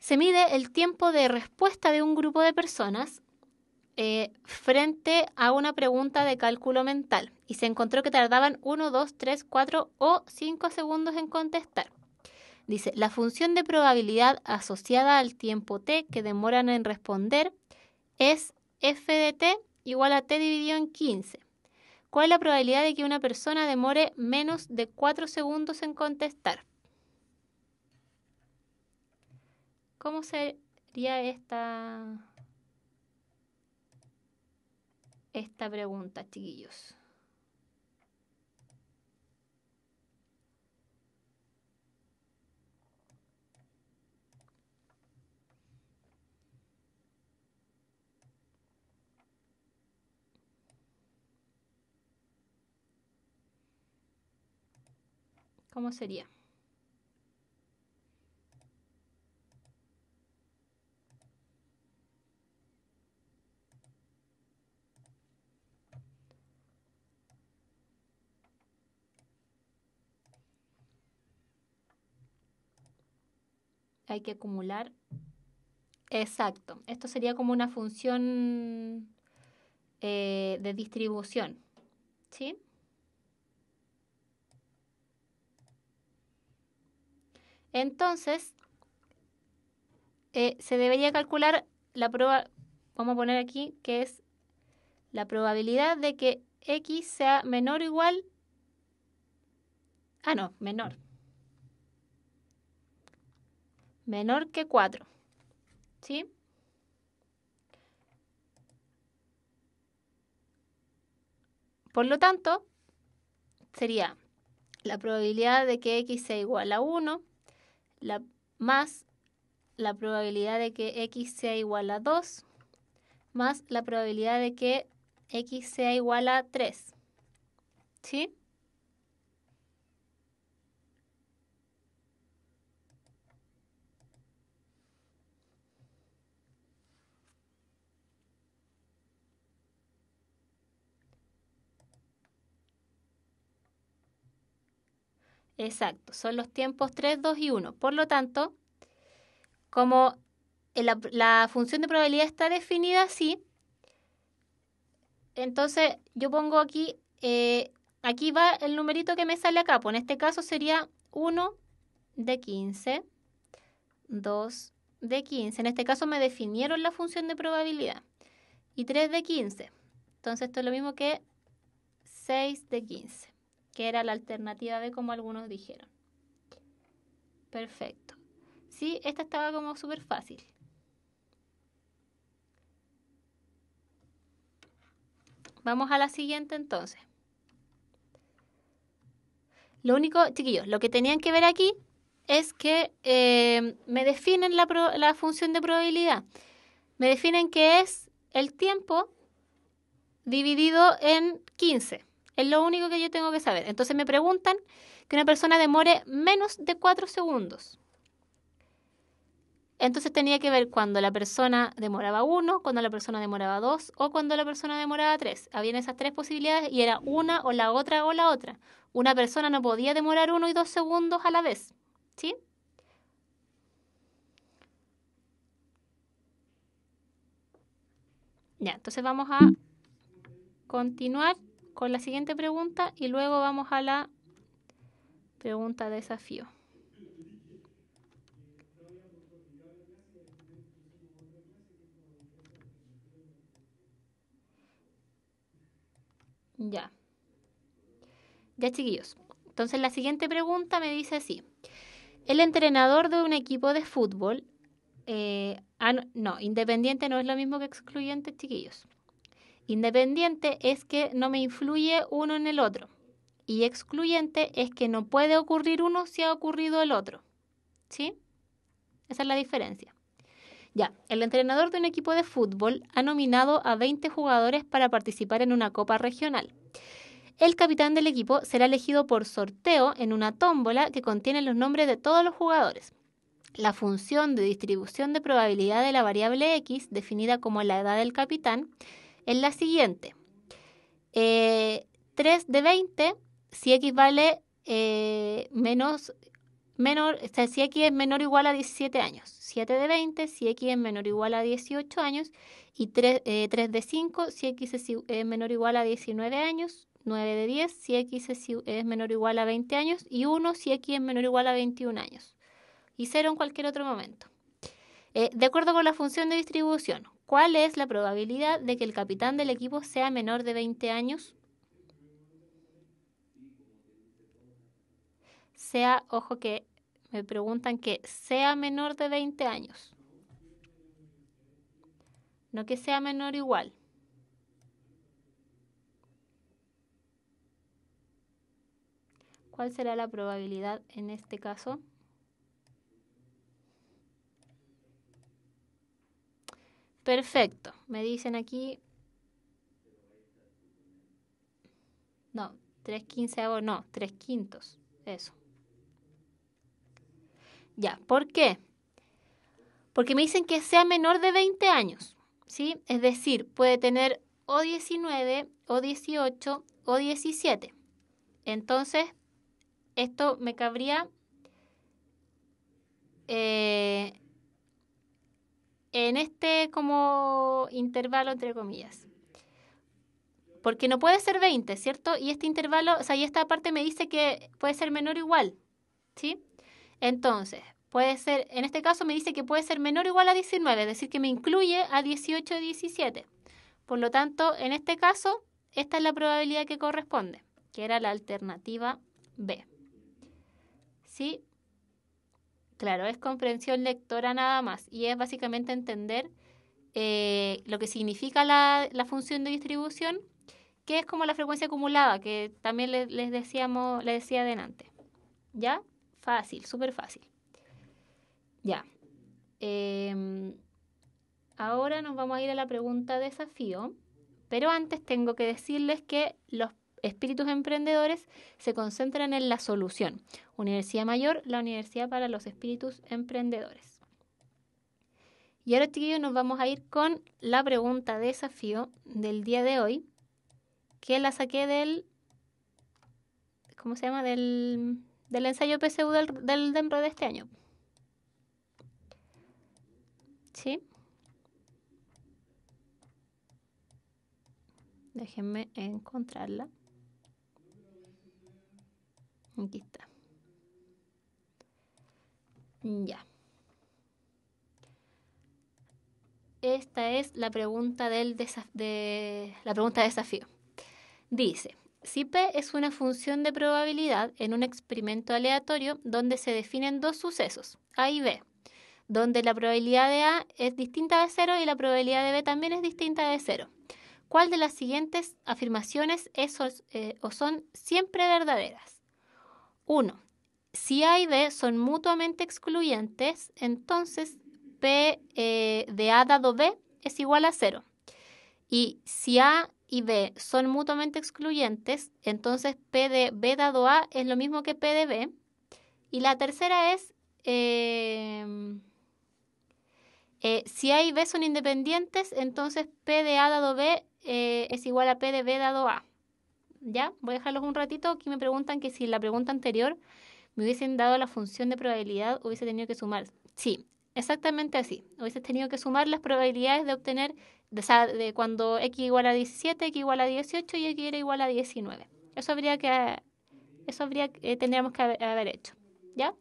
Se mide el tiempo de respuesta de un grupo de personas eh, frente a una pregunta de cálculo mental y se encontró que tardaban 1, 2, 3, 4 o 5 segundos en contestar. Dice, la función de probabilidad asociada al tiempo t que demoran en responder es f de t igual a t dividido en 15. ¿Cuál es la probabilidad de que una persona demore menos de 4 segundos en contestar? ¿Cómo sería esta esta pregunta, chiquillos. ¿Cómo sería? hay que acumular. Exacto. Esto sería como una función eh, de distribución. ¿Sí? Entonces, eh, se debería calcular la prueba, vamos a poner aquí, que es la probabilidad de que x sea menor o igual, ah, no, menor, menor que 4. ¿Sí? Por lo tanto, sería la probabilidad de que x sea igual a 1 más la probabilidad de que x sea igual a 2 más la probabilidad de que x sea igual a 3. ¿Sí? Exacto, son los tiempos 3, 2 y 1. Por lo tanto, como la, función de probabilidad está definida así, entonces yo pongo aquí, eh, aquí va el numerito que me sale acá, pues en este caso sería 1 de 15, 2 de 15, en este caso me definieron la función de probabilidad, y 3 de 15, entonces esto es lo mismo que 6 de 15 que era la alternativa B como algunos dijeron. Perfecto. Sí, esta estaba como súper fácil. Vamos a la siguiente entonces. Lo único, chiquillos, lo que tenían que ver aquí es que eh, me definen la, la función de probabilidad. Me definen que es el tiempo dividido en 15. Es lo único que yo tengo que saber. Entonces me preguntan que una persona demore menos de 4 segundos. Entonces tenía que ver cuando la persona demoraba uno cuando la persona demoraba dos o cuando la persona demoraba tres Habían esas tres posibilidades y era una o la otra o la otra. Una persona no podía demorar uno y dos segundos a la vez. ¿Sí? Ya, entonces vamos a continuar con la siguiente pregunta y luego vamos a la pregunta desafío. Ya. Ya chiquillos. Entonces la siguiente pregunta me dice así. El entrenador de un equipo de fútbol... Eh, ah, no, independiente no es lo mismo que excluyente, chiquillos. Independiente es que no me influye uno en el otro. Y excluyente es que no puede ocurrir uno si ha ocurrido el otro. ¿Sí? Esa es la diferencia. Ya, el entrenador de un equipo de fútbol ha nominado a 20 jugadores para participar en una copa regional. El capitán del equipo será elegido por sorteo en una tómbola que contiene los nombres de todos los jugadores. La función de distribución de probabilidad de la variable X, definida como la edad del capitán, es la siguiente. 3 eh, de 20, si x vale eh, menos, menor, si x es menor o igual a 17 años. 7 de 20, si x es menor o igual a 18 años. Y 3, eh, de 5, si x es, menor o igual a 19 años. 9 de 10 si x es, es, menor o igual a 20 años y 1 si x es menor o igual a 21 años y 0 en cualquier otro momento. de acuerdo con la función de distribución, ¿Cuál es la probabilidad de que el capitán del equipo sea menor de 20 años? Sea, ojo que me preguntan que sea menor de 20 años. No que sea menor o igual. ¿Cuál será la probabilidad en este caso? Perfecto. Me dicen aquí. No, tres quinceavos, no, tres quintos. Eso. Ya, ¿por qué? Porque me dicen que sea menor de 20 años, ¿sí? Es decir, puede tener o 19, o 18, o 17. Entonces, esto me cabría eh, en este como intervalo, entre comillas. Porque no puede ser 20, ¿cierto? Y este intervalo, o sea, y esta parte me dice que puede ser menor o igual, ¿sí? Entonces, puede ser, en este caso me dice que puede ser menor o igual a 19, es decir, que me incluye a 18 y 17. Por lo tanto, en este caso, esta es la probabilidad que corresponde, que era la alternativa B. ¿Sí? Claro, es comprensión lectora nada más y es básicamente entender eh, lo que significa la, función de distribución, que es como la frecuencia acumulada, que también les, decíamos, decía adelante. ¿Ya? Fácil, súper fácil. Ya. Em, ahora nos vamos a ir a la pregunta de desafío, pero antes tengo que decirles que los espíritus emprendedores se concentran en la solución. Universidad Mayor, la Universidad para los Espíritus Emprendedores. Y ahora, chiquillos, nos vamos a ir con la pregunta de desafío del día de hoy, que la saqué del. ¿Cómo se llama? Del, del ensayo PSU del, del dentro de este año. ¿Sí? Déjenme encontrarla. Ya. Esta es la pregunta del de la pregunta de desafío. Dice, si P es una función de probabilidad en un experimento aleatorio donde se definen dos sucesos, A y B, donde la probabilidad de A es distinta de cero y la probabilidad de B también es distinta de cero. ¿Cuál de las siguientes afirmaciones es o eh, son siempre verdaderas? 1. Si A y B son mutuamente excluyentes, entonces P eh, de A dado B es igual a cero. Y si A y B son mutuamente excluyentes, entonces P de B dado A es lo mismo que P de B. Y la tercera es, em, eh, si A y B son independientes, entonces P de A dado B eh, es igual a P de B dado A. ¿ya? Voy a dejarlos un ratito. Aquí me preguntan que si en la pregunta anterior me hubiesen dado la función de probabilidad, hubiese tenido que sumar. Sí, exactamente así. Hubiese tenido que sumar las probabilidades de obtener, de, de cuando x igual a 17, x igual a 18 y x era igual a 19. Eso habría que, eso habría, eh, tendríamos que haber, hecho, ¿ya?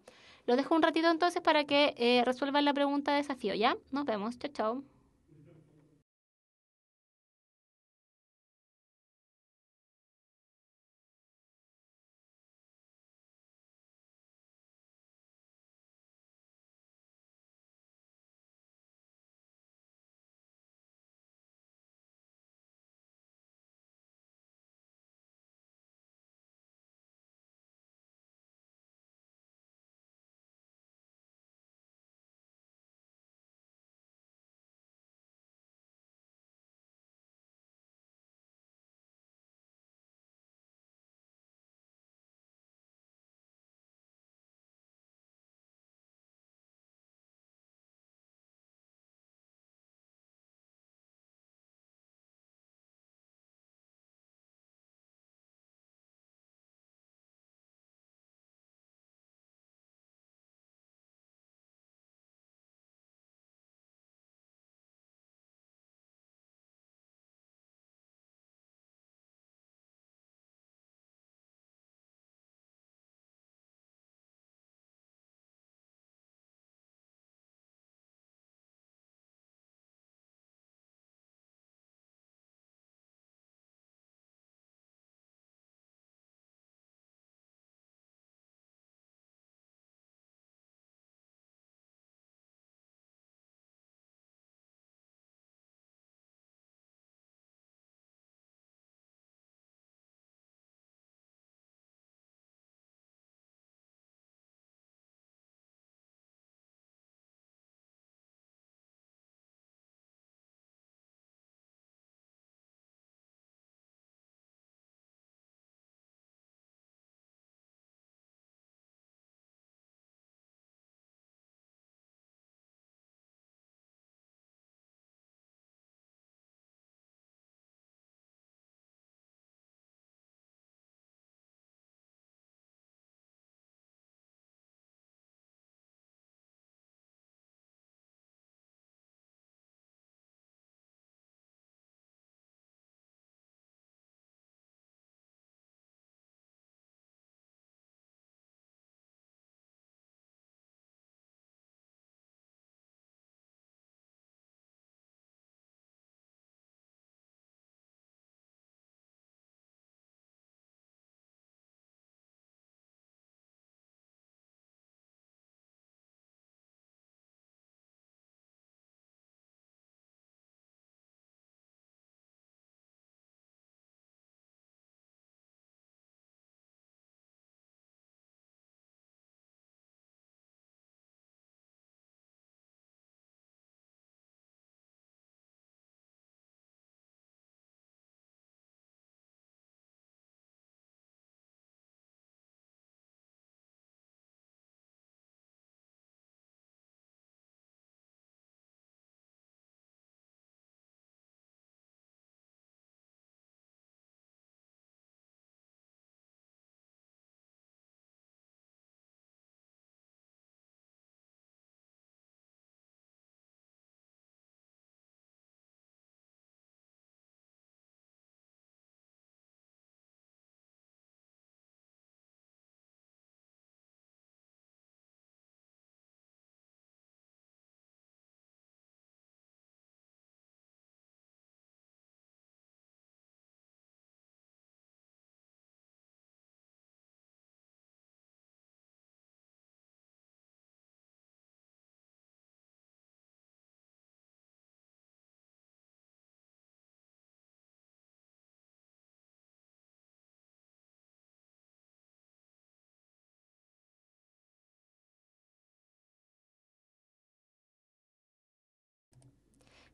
Lo dejo un ratito entonces para que eh, resuelvan la pregunta de desafío, ¿ya? Nos vemos, chao, chao.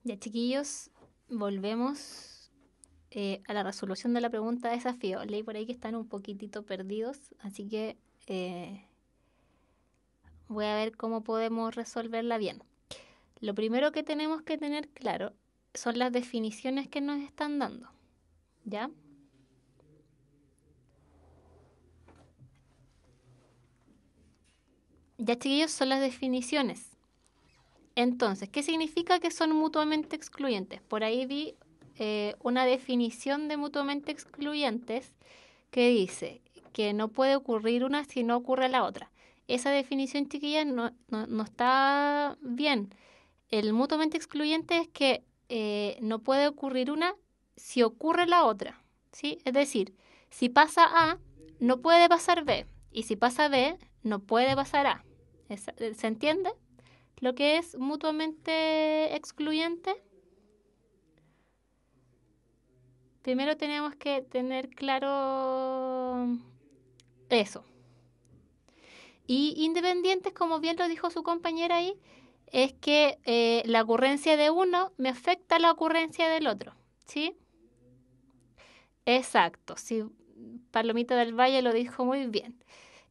Ya, chiquillos, volvemos eh, a la resolución de la pregunta de desafío. Leí por ahí que están un poquitito perdidos, así que eh, voy a ver cómo podemos resolverla bien. Lo primero que tenemos que tener claro son las definiciones que nos están dando. ¿Ya? Ya, chiquillos, son las definiciones. Entonces, ¿qué significa que son mutuamente excluyentes? Por ahí vi eh, una definición de mutuamente excluyentes que dice que no puede ocurrir una si no ocurre la otra. Esa definición, chiquilla, no, está bien. El mutuamente excluyente es que eh, no puede ocurrir una si ocurre la otra. ¿sí? Es decir, si pasa A, no puede pasar B. Y si pasa B, no puede pasar A. ¿Se entiende? lo que es mutuamente excluyente. Primero tenemos que tener claro eso. Y independientes, como bien lo dijo su compañera ahí, es que eh, la ocurrencia de uno me afecta a la ocurrencia del otro, ¿sí? Exacto, sí, Palomita del Valle lo dijo muy bien.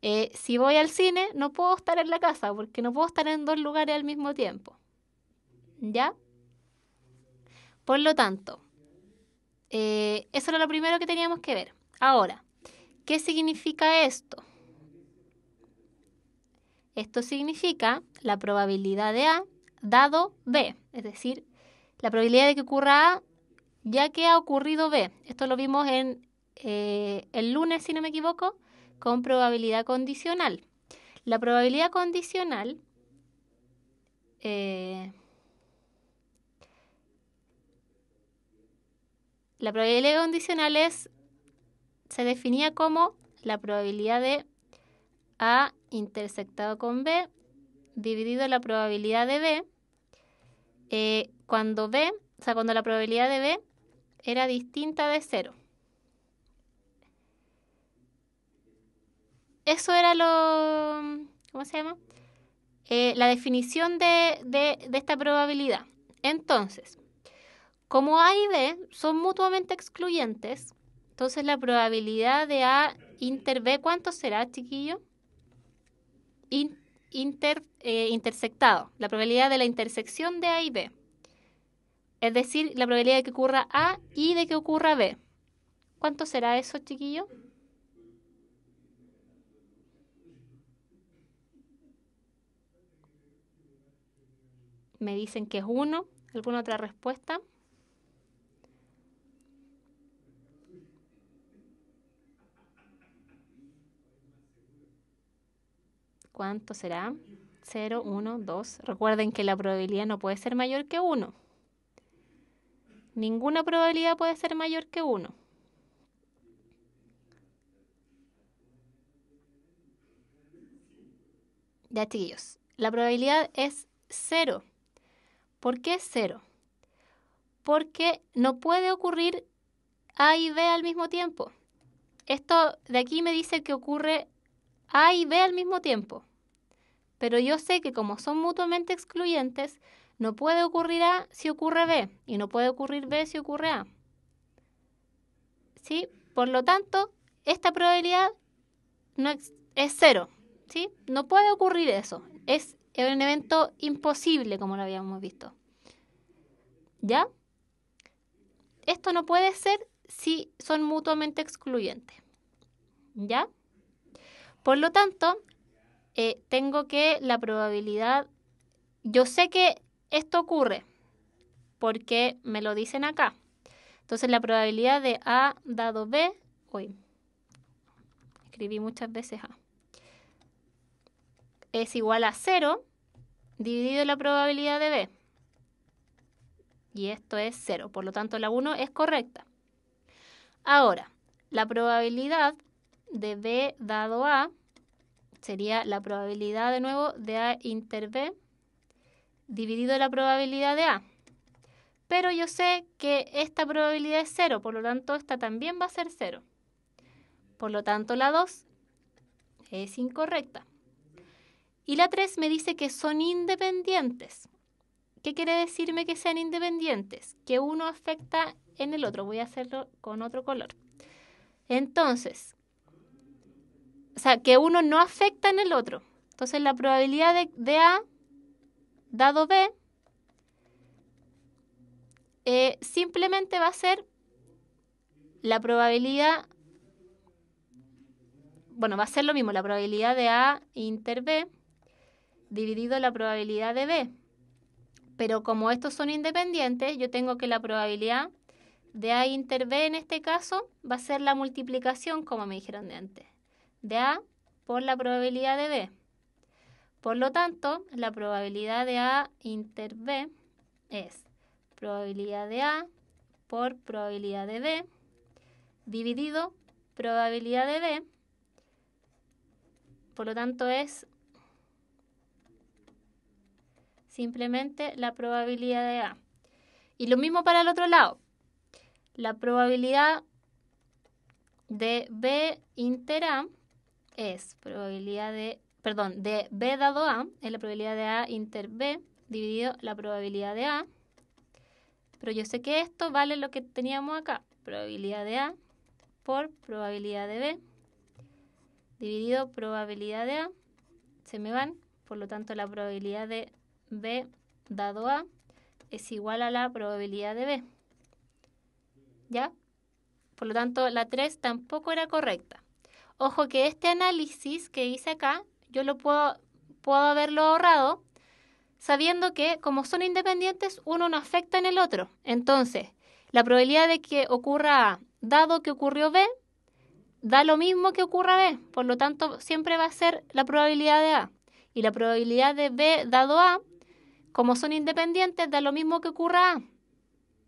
Eh, si voy al cine, no puedo estar en la casa porque no puedo estar en dos lugares al mismo tiempo. ¿Ya? Por lo tanto, eh, eso era lo primero que teníamos que ver. Ahora, ¿qué significa esto? Esto significa la probabilidad de A dado B, es decir, la probabilidad de que ocurra A ya que ha ocurrido B. Esto lo vimos en eh, el lunes, si no me equivoco, con probabilidad condicional. La probabilidad condicional eh, la probabilidad condicional es se definía como la probabilidad de A intersectado con B dividido la probabilidad de B eh, cuando B, o sea, cuando la probabilidad de B era distinta de cero. eso era lo... ¿Cómo se llama? Eh, la definición de, de, esta probabilidad. Entonces, como A y B son mutuamente excluyentes, entonces la probabilidad de A inter B, ¿cuánto será, chiquillo? inter, eh, intersectado, la probabilidad de la intersección de A y B. Es decir, la probabilidad de que ocurra A y de que ocurra B. ¿Cuánto será eso, chiquillo? Me dicen que es uno. ¿Alguna otra respuesta? ¿Cuánto será? 0, 1, 2. Recuerden que la probabilidad no puede ser mayor que 1. Ninguna probabilidad puede ser mayor que 1. Ya, chiquillos. La probabilidad es 0. ¿Por qué cero? Porque no puede ocurrir A y B al mismo tiempo. Esto de aquí me dice que ocurre A y B al mismo tiempo. Pero yo sé que como son mutuamente excluyentes, no puede ocurrir A si ocurre B y no puede ocurrir B si ocurre A. ¿Sí? Por lo tanto, esta probabilidad es, cero. ¿sí? No puede ocurrir eso. Es un evento imposible, como lo habíamos visto. ¿Ya? Esto no puede ser si son mutuamente excluyentes. ¿Ya? Por lo tanto, eh, tengo que la probabilidad, yo sé que esto ocurre porque me lo dicen acá. Entonces la probabilidad de A dado B, hoy escribí muchas veces A, es igual a 0 dividido la probabilidad de B y esto es 0. Por lo tanto, la 1 es correcta. Ahora, la probabilidad de B dado A sería la probabilidad de nuevo de A inter B dividido la probabilidad de A. Pero yo sé que esta probabilidad es 0, por lo tanto esta también va a ser 0. Por lo tanto la 2 es incorrecta. Y la 3 me dice que son independientes. ¿Qué quiere decirme que sean independientes? Que uno afecta en el otro. Voy a hacerlo con otro color. Entonces, o sea, que uno no afecta en el otro. Entonces, la probabilidad de, A dado B eh, simplemente va a ser la probabilidad, bueno, va a ser lo mismo, la probabilidad de A inter B dividido la probabilidad de B. Pero como estos son independientes, yo tengo que la probabilidad de A inter B en este caso va a ser la multiplicación, como me dijeron de antes, de A por la probabilidad de B. Por lo tanto, la probabilidad de A inter B es probabilidad de A por probabilidad de B dividido probabilidad de B. Por lo tanto, es simplemente la probabilidad de A. Y lo mismo para el otro lado. La probabilidad de B inter A es probabilidad de, perdón, de B dado A es la probabilidad de A inter B dividido la probabilidad de A. Pero yo sé que esto vale lo que teníamos acá, probabilidad de A por probabilidad de B dividido probabilidad de A. Se me van, por lo tanto la probabilidad de B dado A es igual a la probabilidad de B. ¿Ya? Por lo tanto, la 3 tampoco era correcta. Ojo que este análisis que hice acá, yo lo puedo, puedo haberlo ahorrado sabiendo que como son independientes, uno no afecta en el otro. Entonces, la probabilidad de que ocurra A, dado que ocurrió B, da lo mismo que ocurra B. Por lo tanto, siempre va a ser la probabilidad de A. Y la probabilidad de B dado A como son independientes, da lo mismo que ocurra A.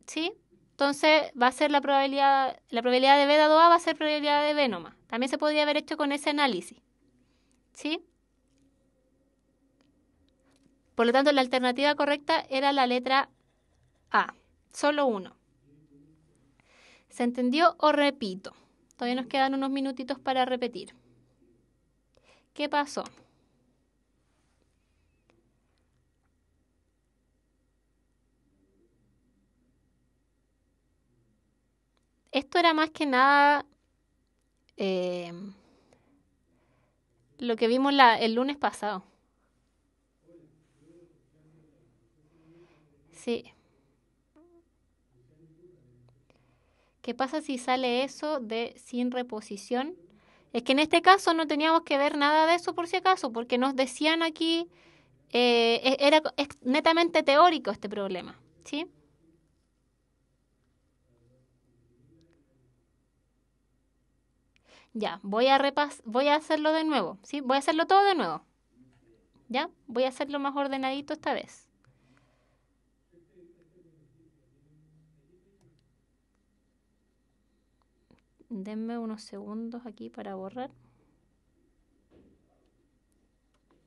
¿Sí? Entonces va a ser la probabilidad, la probabilidad de B dado A va a ser probabilidad de B nomás. También se podría haber hecho con ese análisis. ¿Sí? Por lo tanto, la alternativa correcta era la letra A, solo uno. ¿Se entendió o repito? Todavía nos quedan unos minutitos para repetir. ¿Qué pasó? esto era más que nada eh, lo que vimos el lunes pasado. Sí. ¿Qué pasa si sale eso de sin reposición? Es que en este caso no teníamos que ver nada de eso por si acaso, porque nos decían aquí, eh, e, era netamente teórico este problema, ¿sí? Ya, voy a repas voy a hacerlo de nuevo, ¿sí? Voy a hacerlo todo de nuevo. ¿Ya? Voy a hacerlo más ordenadito esta vez. Denme unos segundos aquí para borrar.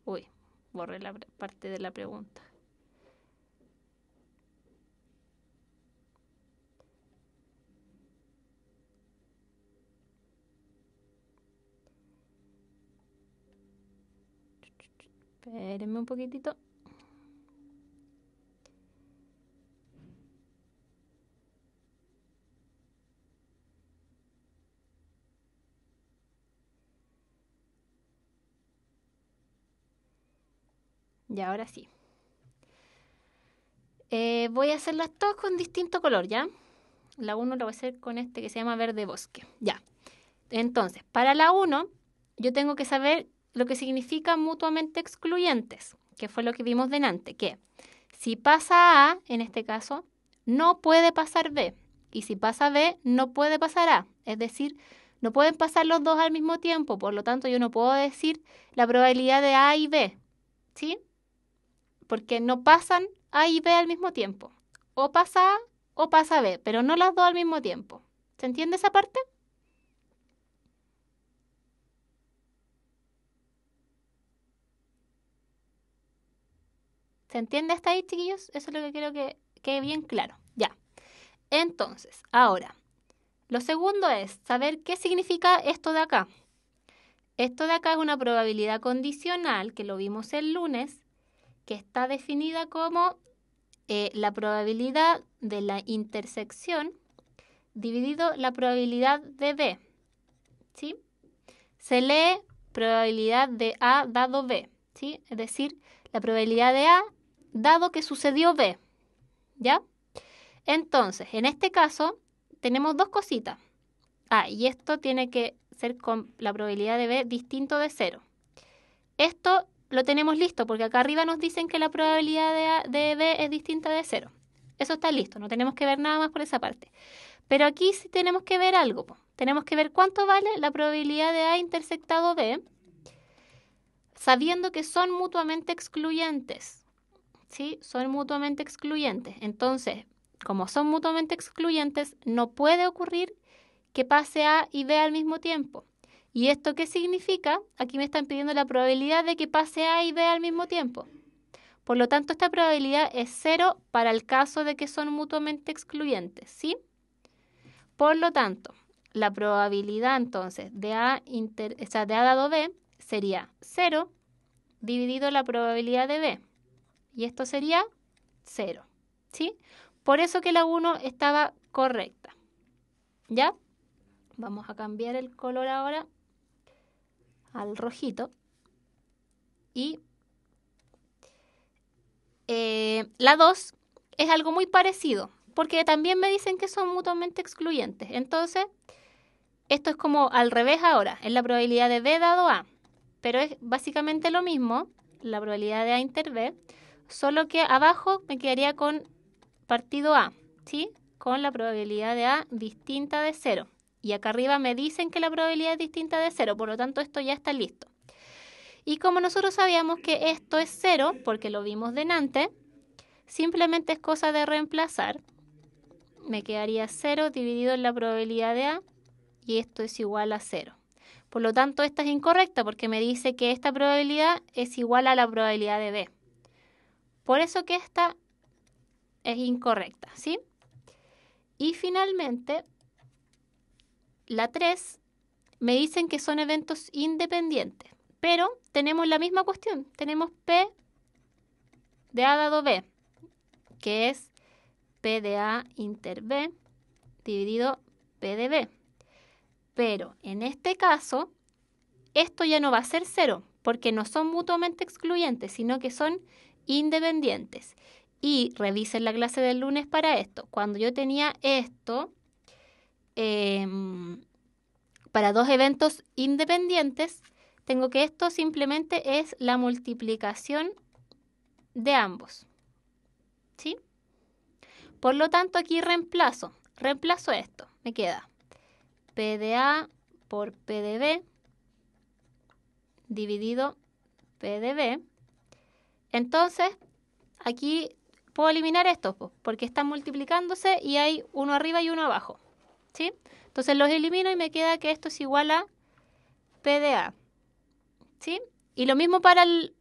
Uy, borré la parte de la pregunta. Espérenme un poquitito. Y ahora sí. Eh, voy a hacerlas todas con distinto color, ¿ya? La 1 la voy a hacer con este que se llama verde bosque. Ya. Entonces, para la 1, yo tengo que saber lo que significa mutuamente excluyentes, que fue lo que vimos delante, que si pasa A, en este caso, no puede pasar B, y si pasa B, no puede pasar A, es decir, no pueden pasar los dos al mismo tiempo, por lo tanto yo no puedo decir la probabilidad de A y B, ¿sí? Porque no pasan A y B al mismo tiempo, o pasa A o pasa B, pero no las dos al mismo tiempo. ¿Se entiende esa parte? ¿Se entiende hasta ahí, chiquillos? Eso es lo que quiero que quede bien claro. Ya. Entonces, ahora, lo segundo es saber qué significa esto de acá. Esto de acá es una probabilidad condicional, que lo vimos el lunes, que está definida como eh, la probabilidad de la intersección dividido la probabilidad de B. ¿Sí? Se lee probabilidad de A dado B. ¿Sí? Es decir, la probabilidad de A dado que sucedió B. ¿Ya? Entonces, en este caso, tenemos dos cositas. Ah, y esto tiene que ser con la probabilidad de B distinto de cero. Esto lo tenemos listo porque acá arriba nos dicen que la probabilidad de, A, de B es distinta de cero. Eso está listo, no tenemos que ver nada más por esa parte. Pero aquí sí tenemos que ver algo. Tenemos que ver cuánto vale la probabilidad de A intersectado B, sabiendo que son mutuamente excluyentes. ¿sí? Son mutuamente excluyentes. Entonces, como son mutuamente excluyentes, no puede ocurrir que pase A y B al mismo tiempo. ¿Y esto qué significa? Aquí me están pidiendo la probabilidad de que pase A y B al mismo tiempo. Por lo tanto, esta probabilidad es cero para el caso de que son mutuamente excluyentes, ¿sí? Por lo tanto, la probabilidad entonces de A, de A dado B sería cero dividido la probabilidad de B y esto sería 0. ¿Sí? Por eso que la 1 estaba correcta. ¿Ya? Vamos a cambiar el color ahora al rojito. Y eh, la 2 es algo muy parecido, porque también me dicen que son mutuamente excluyentes. Entonces, esto es como al revés ahora, es la probabilidad de B dado A, pero es básicamente lo mismo, la probabilidad de A inter B, Solo que abajo me quedaría con partido A, ¿sí? Con la probabilidad de A distinta de 0. Y acá arriba me dicen que la probabilidad es distinta de 0, por lo tanto esto ya está listo. Y como nosotros sabíamos que esto es 0, porque lo vimos delante, simplemente es cosa de reemplazar. Me quedaría 0 dividido en la probabilidad de A y esto es igual a 0. Por lo tanto, esta es incorrecta porque me dice que esta probabilidad es igual a la probabilidad de B. Por eso que esta es incorrecta, ¿sí? Y finalmente, la 3, me dicen que son eventos independientes, pero tenemos la misma cuestión, tenemos P de A dado B, que es P de A inter B dividido P de B. Pero en este caso, esto ya no va a ser cero, porque no son mutuamente excluyentes, sino que son independientes. Y revisen la clase del lunes para esto. Cuando yo tenía esto, em, para dos eventos independientes, tengo que esto simplemente es la multiplicación de ambos. ¿Sí? Por lo tanto, aquí reemplazo. Reemplazo esto. Me queda PDA por PDB dividido PDB entonces, aquí puedo eliminar estos, porque están multiplicándose y hay uno arriba y uno abajo. ¿sí? Entonces los elimino y me queda que esto es igual a pda, ¿sí? Y lo mismo para el...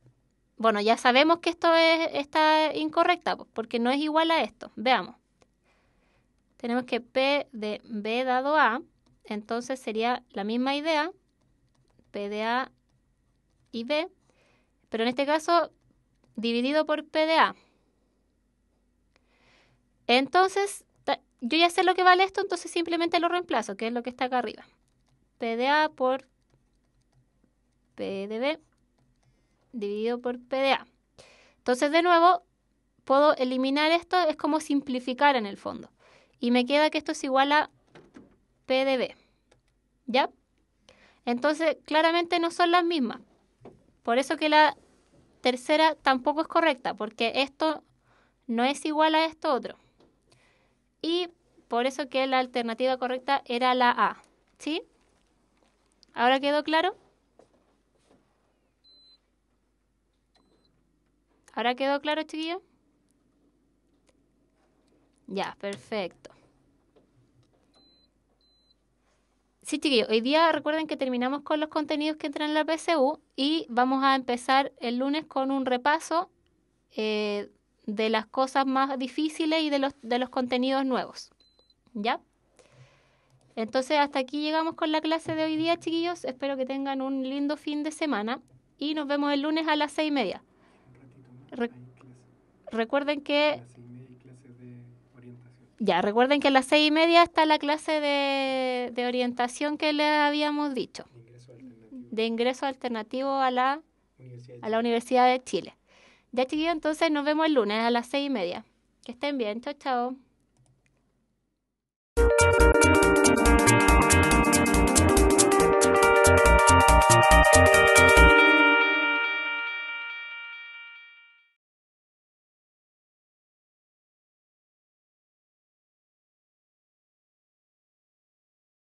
Bueno, ya sabemos que esto está incorrecta, porque no es igual a esto. Veamos. Tenemos que P de B dado A, entonces sería la misma idea, P de A y B, pero en este caso dividido por PDA. Entonces, yo ya sé lo que vale esto, entonces simplemente lo reemplazo, que es lo que está acá arriba. PDA por PDB dividido por PDA. Entonces, de nuevo, puedo eliminar esto, es como simplificar en el fondo. Y me queda que esto es igual a PDB. ¿Ya? Entonces, claramente no son las mismas. Por eso que la tercera tampoco es correcta porque esto no es igual a esto otro. Y por eso que la alternativa correcta era la A. ¿Sí? ¿Ahora quedó claro? ¿Ahora quedó claro, chiquillo? Ya, perfecto. Sí, chiquillos, hoy día recuerden que terminamos con los contenidos que entran en la PSU y vamos a empezar el lunes con un repaso eh, de las cosas más difíciles y de los, de los contenidos nuevos. ¿Ya? Entonces, hasta aquí llegamos con la clase de hoy día, chiquillos. Espero que tengan un lindo fin de semana y nos vemos el lunes a las seis y media. recuerden que ya, recuerden que a las seis y media está la clase de, orientación que les habíamos dicho, de ingreso alternativo a la, a la Universidad de Chile. Ya chiquillos, entonces nos vemos el lunes a las seis y media. Que estén bien, chao, chao.